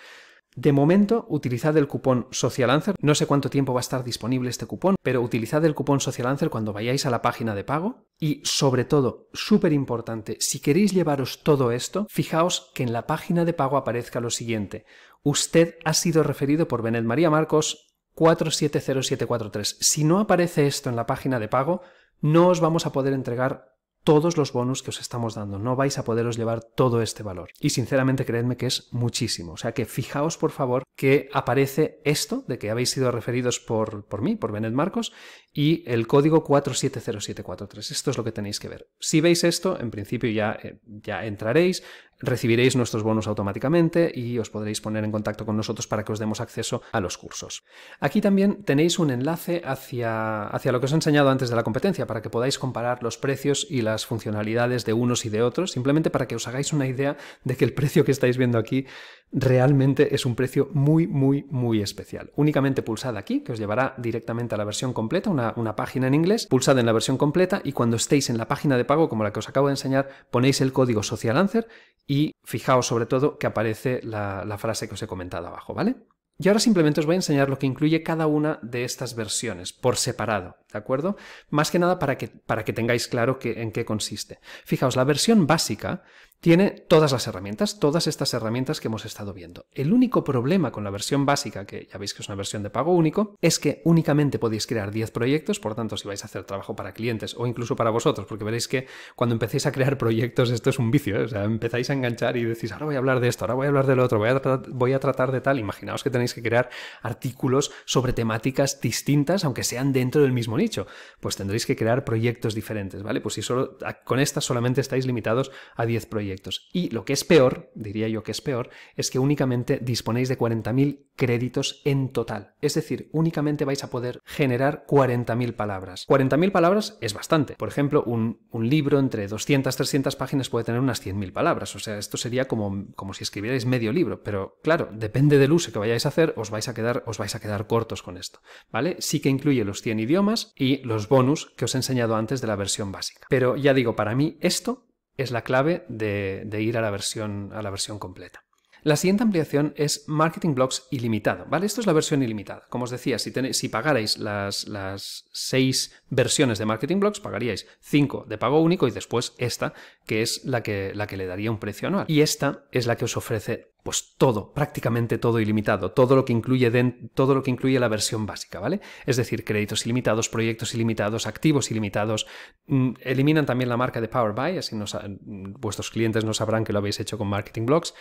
Speaker 1: De momento, utilizad el cupón SocialAncer. No sé cuánto tiempo va a estar disponible este cupón, pero utilizad el cupón SocialAncer cuando vayáis a la página de pago. Y sobre todo, súper importante, si queréis llevaros todo esto, fijaos que en la página de pago aparezca lo siguiente. Usted ha sido referido por Benet María Marcos 470743 Si no aparece esto en la página de pago, no os vamos a poder entregar todos los bonos que os estamos dando. No vais a poderos llevar todo este valor. Y sinceramente creedme que es muchísimo. O sea que fijaos por favor que aparece esto de que habéis sido referidos por, por mí, por Benet Marcos, y el código 470743. Esto es lo que tenéis que ver. Si veis esto, en principio ya, eh, ya entraréis, recibiréis nuestros bonos automáticamente y os podréis poner en contacto con nosotros para que os demos acceso a los cursos. Aquí también tenéis un enlace hacia, hacia lo que os he enseñado antes de la competencia, para que podáis comparar los precios y las funcionalidades de unos y de otros, simplemente para que os hagáis una idea de que el precio que estáis viendo aquí realmente es un precio muy, muy, muy especial. Únicamente pulsad aquí, que os llevará directamente a la versión completa, una, página en inglés, pulsad en la versión completa y cuando estéis en la página de pago, como la que os acabo de enseñar, ponéis el código Socialancer y fijaos sobre todo que aparece la, frase que os he comentado abajo, ¿vale? Y ahora simplemente os voy a enseñar lo que incluye cada una de estas versiones por separado, ¿de acuerdo? Más que nada para que, para que tengáis claro en qué consiste. Fijaos, la versión básica tiene todas las herramientas, todas estas herramientas que hemos estado viendo. El único problema con la versión básica, que ya veis que es una versión de pago único, es que únicamente podéis crear 10 proyectos, por tanto, si vais a hacer trabajo para clientes o incluso para vosotros, porque veréis que cuando empecéis a crear proyectos esto es un vicio, ¿eh? o sea, empezáis a enganchar y decís, ahora voy a hablar de esto, ahora voy a hablar del otro, voy a, voy a tratar de tal. Imaginaos que tenéis que crear artículos sobre temáticas distintas, aunque sean dentro del mismo nicho. Pues tendréis que crear proyectos diferentes, ¿vale? Pues si solo, con estas solamente estáis limitados a 10 proyectos y lo que es peor, diría yo que es peor, es que únicamente disponéis de 40.000 créditos en total. Es decir, únicamente vais a poder generar 40.000 palabras. 40.000 palabras es bastante. Por ejemplo, un, libro entre 200, 300 páginas puede tener unas 100.000 palabras. O sea, esto sería como, como si escribierais medio libro. Pero claro, depende del uso que vayáis a hacer, os vais a quedar, os vais a quedar cortos con esto. ¿Vale? Sí que incluye los 100 idiomas y los bonus que os he enseñado antes de la versión básica. Pero ya digo, para mí esto es la clave de, de ir a la, versión, a la versión completa. La siguiente ampliación es Marketing Blocks ilimitado, ¿vale? Esto es la versión ilimitada. Como os decía, si, pagarais las, seis versiones de Marketing Blocks, pagaríais cinco de pago único y después esta, que es la que, la que le daría un precio anual. Y esta es la que os ofrece pues todo, prácticamente todo ilimitado, todo lo que incluye todo lo que incluye la versión básica, ¿vale? Es decir, créditos ilimitados, proyectos ilimitados, activos ilimitados. Mm, eliminan también la marca de Power Buy, así mm, vuestros clientes no sabrán que lo habéis hecho con Marketing Blocks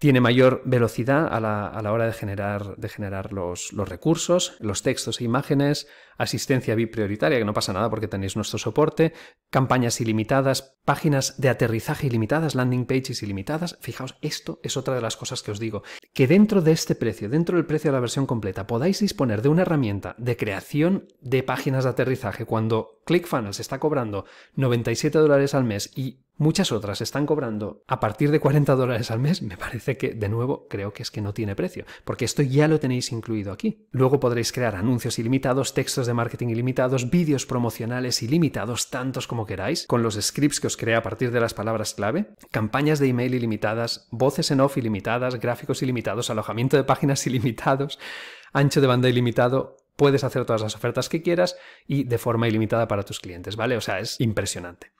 Speaker 1: tiene mayor velocidad a la, a la hora de generar, de generar los, los, recursos, los textos e imágenes, asistencia VIP prioritaria, que no pasa nada porque tenéis nuestro soporte, campañas ilimitadas, páginas de aterrizaje ilimitadas, landing pages ilimitadas. Fijaos, esto es otra de las cosas que os digo, que dentro de este precio, dentro del precio de la versión completa, podáis disponer de una herramienta de creación de páginas de aterrizaje cuando ClickFunnels está cobrando 97 dólares al mes y muchas otras están cobrando a partir de 40 dólares al mes, me parece que, de nuevo, creo que es que no tiene precio, porque esto ya lo tenéis incluido aquí. Luego podréis crear anuncios ilimitados, textos de de marketing ilimitados, vídeos promocionales ilimitados, tantos como queráis, con los scripts que os crea a partir de las palabras clave, campañas de email ilimitadas, voces en off ilimitadas, gráficos ilimitados, alojamiento de páginas ilimitados, ancho de banda ilimitado, puedes hacer todas las ofertas que quieras y de forma ilimitada para tus clientes, ¿vale? O sea, es impresionante.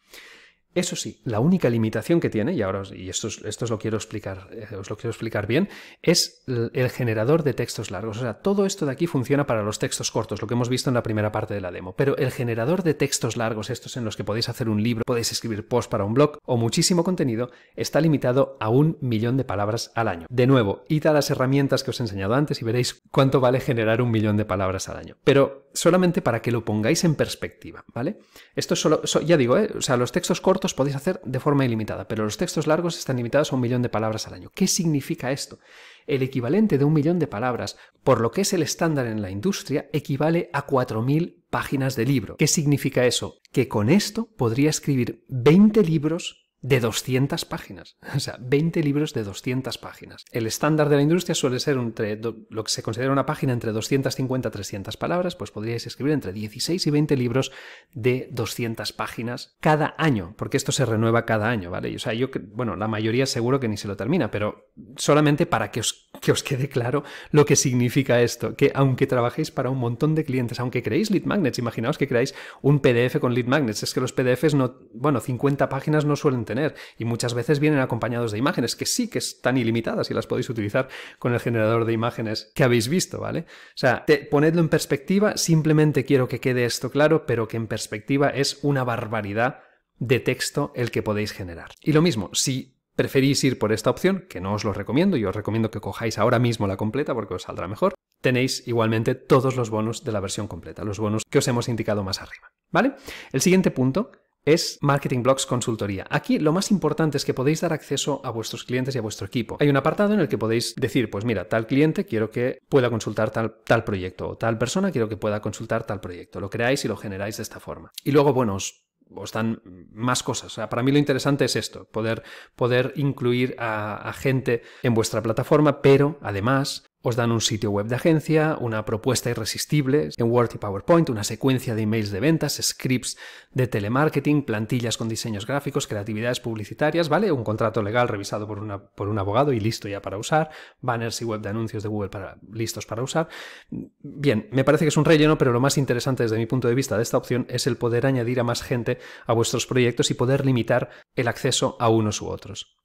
Speaker 1: Eso sí, la única limitación que tiene, y ahora y esto, esto os lo quiero explicar, eh, os lo quiero explicar bien, es el, generador de textos largos. O sea, todo esto de aquí funciona para los textos cortos, lo que hemos visto en la primera parte de la demo. Pero el generador de textos largos, estos en los que podéis hacer un libro, podéis escribir post para un blog o muchísimo contenido, está limitado a un millón de palabras al año. De nuevo, id a las herramientas que os he enseñado antes y veréis cuánto vale generar un millón de palabras al año. Pero solamente para que lo pongáis en perspectiva, ¿vale? Esto solo, ya digo, ¿eh? o sea, los textos cortos podéis hacer de forma ilimitada, pero los textos largos están limitados a un millón de palabras al año. ¿Qué significa esto? El equivalente de un millón de palabras, por lo que es el estándar en la industria, equivale a 4.000 páginas de libro. ¿Qué significa eso? Que con esto podría escribir 20 libros de 200 páginas. O sea, 20 libros de 200 páginas. El estándar de la industria suele ser entre lo que se considera una página entre 250 y 300 palabras, pues podríais escribir entre 16 y 20 libros de 200 páginas cada año, porque esto se renueva cada año, ¿vale? o sea, yo, bueno, la mayoría seguro que ni se lo termina, pero solamente para que os, que os quede claro lo que significa esto, que aunque trabajéis para un montón de clientes, aunque creéis lead magnets, imaginaos que creáis un PDF con lead magnets, es que los PDFs no, bueno, 50 páginas no suelen y muchas veces vienen acompañados de imágenes que sí que están ilimitadas y las podéis utilizar con el generador de imágenes que habéis visto, ¿vale? O sea, te, ponedlo en perspectiva, simplemente quiero que quede esto claro, pero que en perspectiva es una barbaridad de texto el que podéis generar. Y lo mismo, si preferís ir por esta opción, que no os lo recomiendo, y os recomiendo que cojáis ahora mismo la completa porque os saldrá mejor, tenéis igualmente todos los bonos de la versión completa, los bonos que os hemos indicado más arriba. ¿Vale? El siguiente punto es Marketing Blogs Consultoría. Aquí lo más importante es que podéis dar acceso a vuestros clientes y a vuestro equipo. Hay un apartado en el que podéis decir, pues mira, tal cliente quiero que pueda consultar tal, tal proyecto o tal persona quiero que pueda consultar tal proyecto. Lo creáis y lo generáis de esta forma. Y luego, bueno, os dan más cosas. O sea, para mí lo interesante es esto, poder, poder incluir a, gente en vuestra plataforma, pero además os dan un sitio web de agencia, una propuesta irresistible en Word y PowerPoint, una secuencia de emails de ventas, scripts de telemarketing, plantillas con diseños gráficos, creatividades publicitarias, ¿vale? Un contrato legal revisado por, por un abogado y listo ya para usar, banners y web de anuncios de Google para, listos para usar. Bien, me parece que es un relleno, pero lo más interesante desde mi punto de vista de esta opción es el poder añadir a más gente a vuestros proyectos y poder limitar el acceso a unos u otros.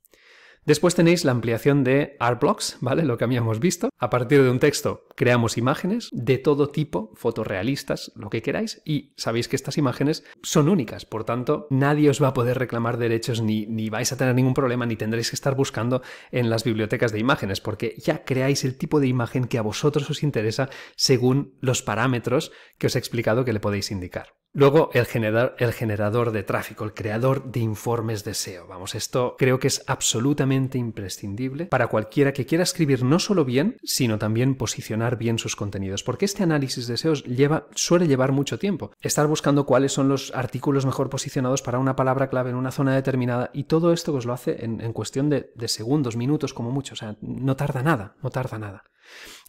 Speaker 1: Después tenéis la ampliación de Artblocks, ¿vale? Lo que habíamos visto. A partir de un texto creamos imágenes de todo tipo, fotorrealistas, lo que queráis, y sabéis que estas imágenes son únicas, por tanto, nadie os va a poder reclamar derechos ni, ni vais a tener ningún problema ni tendréis que estar buscando en las bibliotecas de imágenes, porque ya creáis el tipo de imagen que a vosotros os interesa según los parámetros que os he explicado que le podéis indicar. Luego, el generador, el generador, de tráfico, el creador de informes de SEO. Vamos, esto creo que es absolutamente imprescindible para cualquiera que quiera escribir no solo bien, sino también posicionar bien sus contenidos, porque este análisis de SEO suele llevar mucho tiempo. Estar buscando cuáles son los artículos mejor posicionados para una palabra clave en una zona determinada y todo esto os pues, lo hace en, cuestión de, de segundos, minutos como mucho, o sea, no tarda nada, no tarda nada.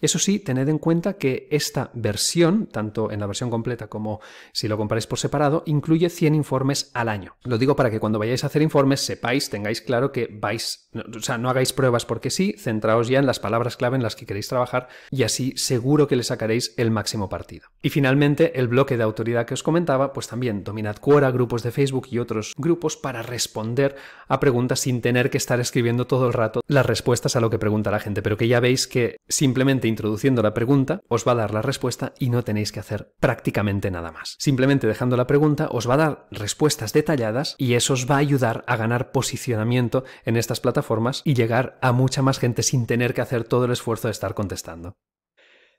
Speaker 1: Eso sí, tened en cuenta que esta versión, tanto en la versión completa como si lo compráis por separado, incluye 100 informes al año. Lo digo para que cuando vayáis a hacer informes sepáis, tengáis claro que vais, o sea, no hagáis pruebas porque sí, centraos ya en las palabras clave en las que queréis trabajar y así seguro que le sacaréis el máximo partido. Y finalmente, el bloque de autoridad que os comentaba, pues también dominad cuora grupos de Facebook y otros grupos para responder a preguntas sin tener que estar escribiendo todo el rato las respuestas a lo que pregunta la gente, pero que ya veis que si Simplemente introduciendo la pregunta os va a dar la respuesta y no tenéis que hacer prácticamente nada más. Simplemente dejando la pregunta os va a dar respuestas detalladas y eso os va a ayudar a ganar posicionamiento en estas plataformas y llegar a mucha más gente sin tener que hacer todo el esfuerzo de estar contestando.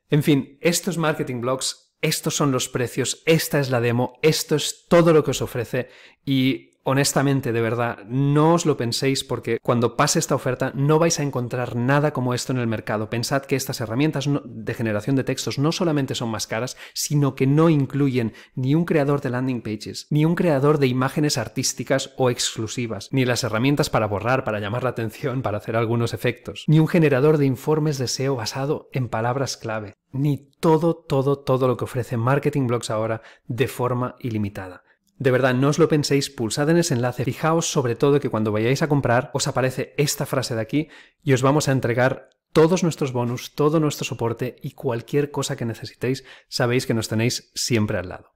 Speaker 1: En fin, estos marketing blogs estos son los precios, esta es la demo, esto es todo lo que os ofrece y honestamente, de verdad, no os lo penséis porque cuando pase esta oferta no vais a encontrar nada como esto en el mercado. Pensad que estas herramientas de generación de textos no solamente son más caras, sino que no incluyen ni un creador de landing pages, ni un creador de imágenes artísticas o exclusivas, ni las herramientas para borrar, para llamar la atención, para hacer algunos efectos, ni un generador de informes de SEO basado en palabras clave, ni todo, todo, todo lo que ofrece Marketing Blogs ahora de forma ilimitada. De verdad, no os lo penséis, pulsad en ese enlace, fijaos sobre todo que cuando vayáis a comprar os aparece esta frase de aquí y os vamos a entregar todos nuestros bonus, todo nuestro soporte y cualquier cosa que necesitéis, sabéis que nos tenéis siempre al lado.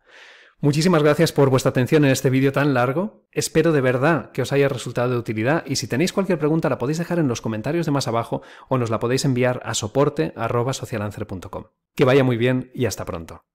Speaker 1: Muchísimas gracias por vuestra atención en este vídeo tan largo. Espero de verdad que os haya resultado de utilidad y si tenéis cualquier pregunta la podéis dejar en los comentarios de más abajo o nos la podéis enviar a soporte.socialancer.com. Que vaya muy bien y hasta pronto.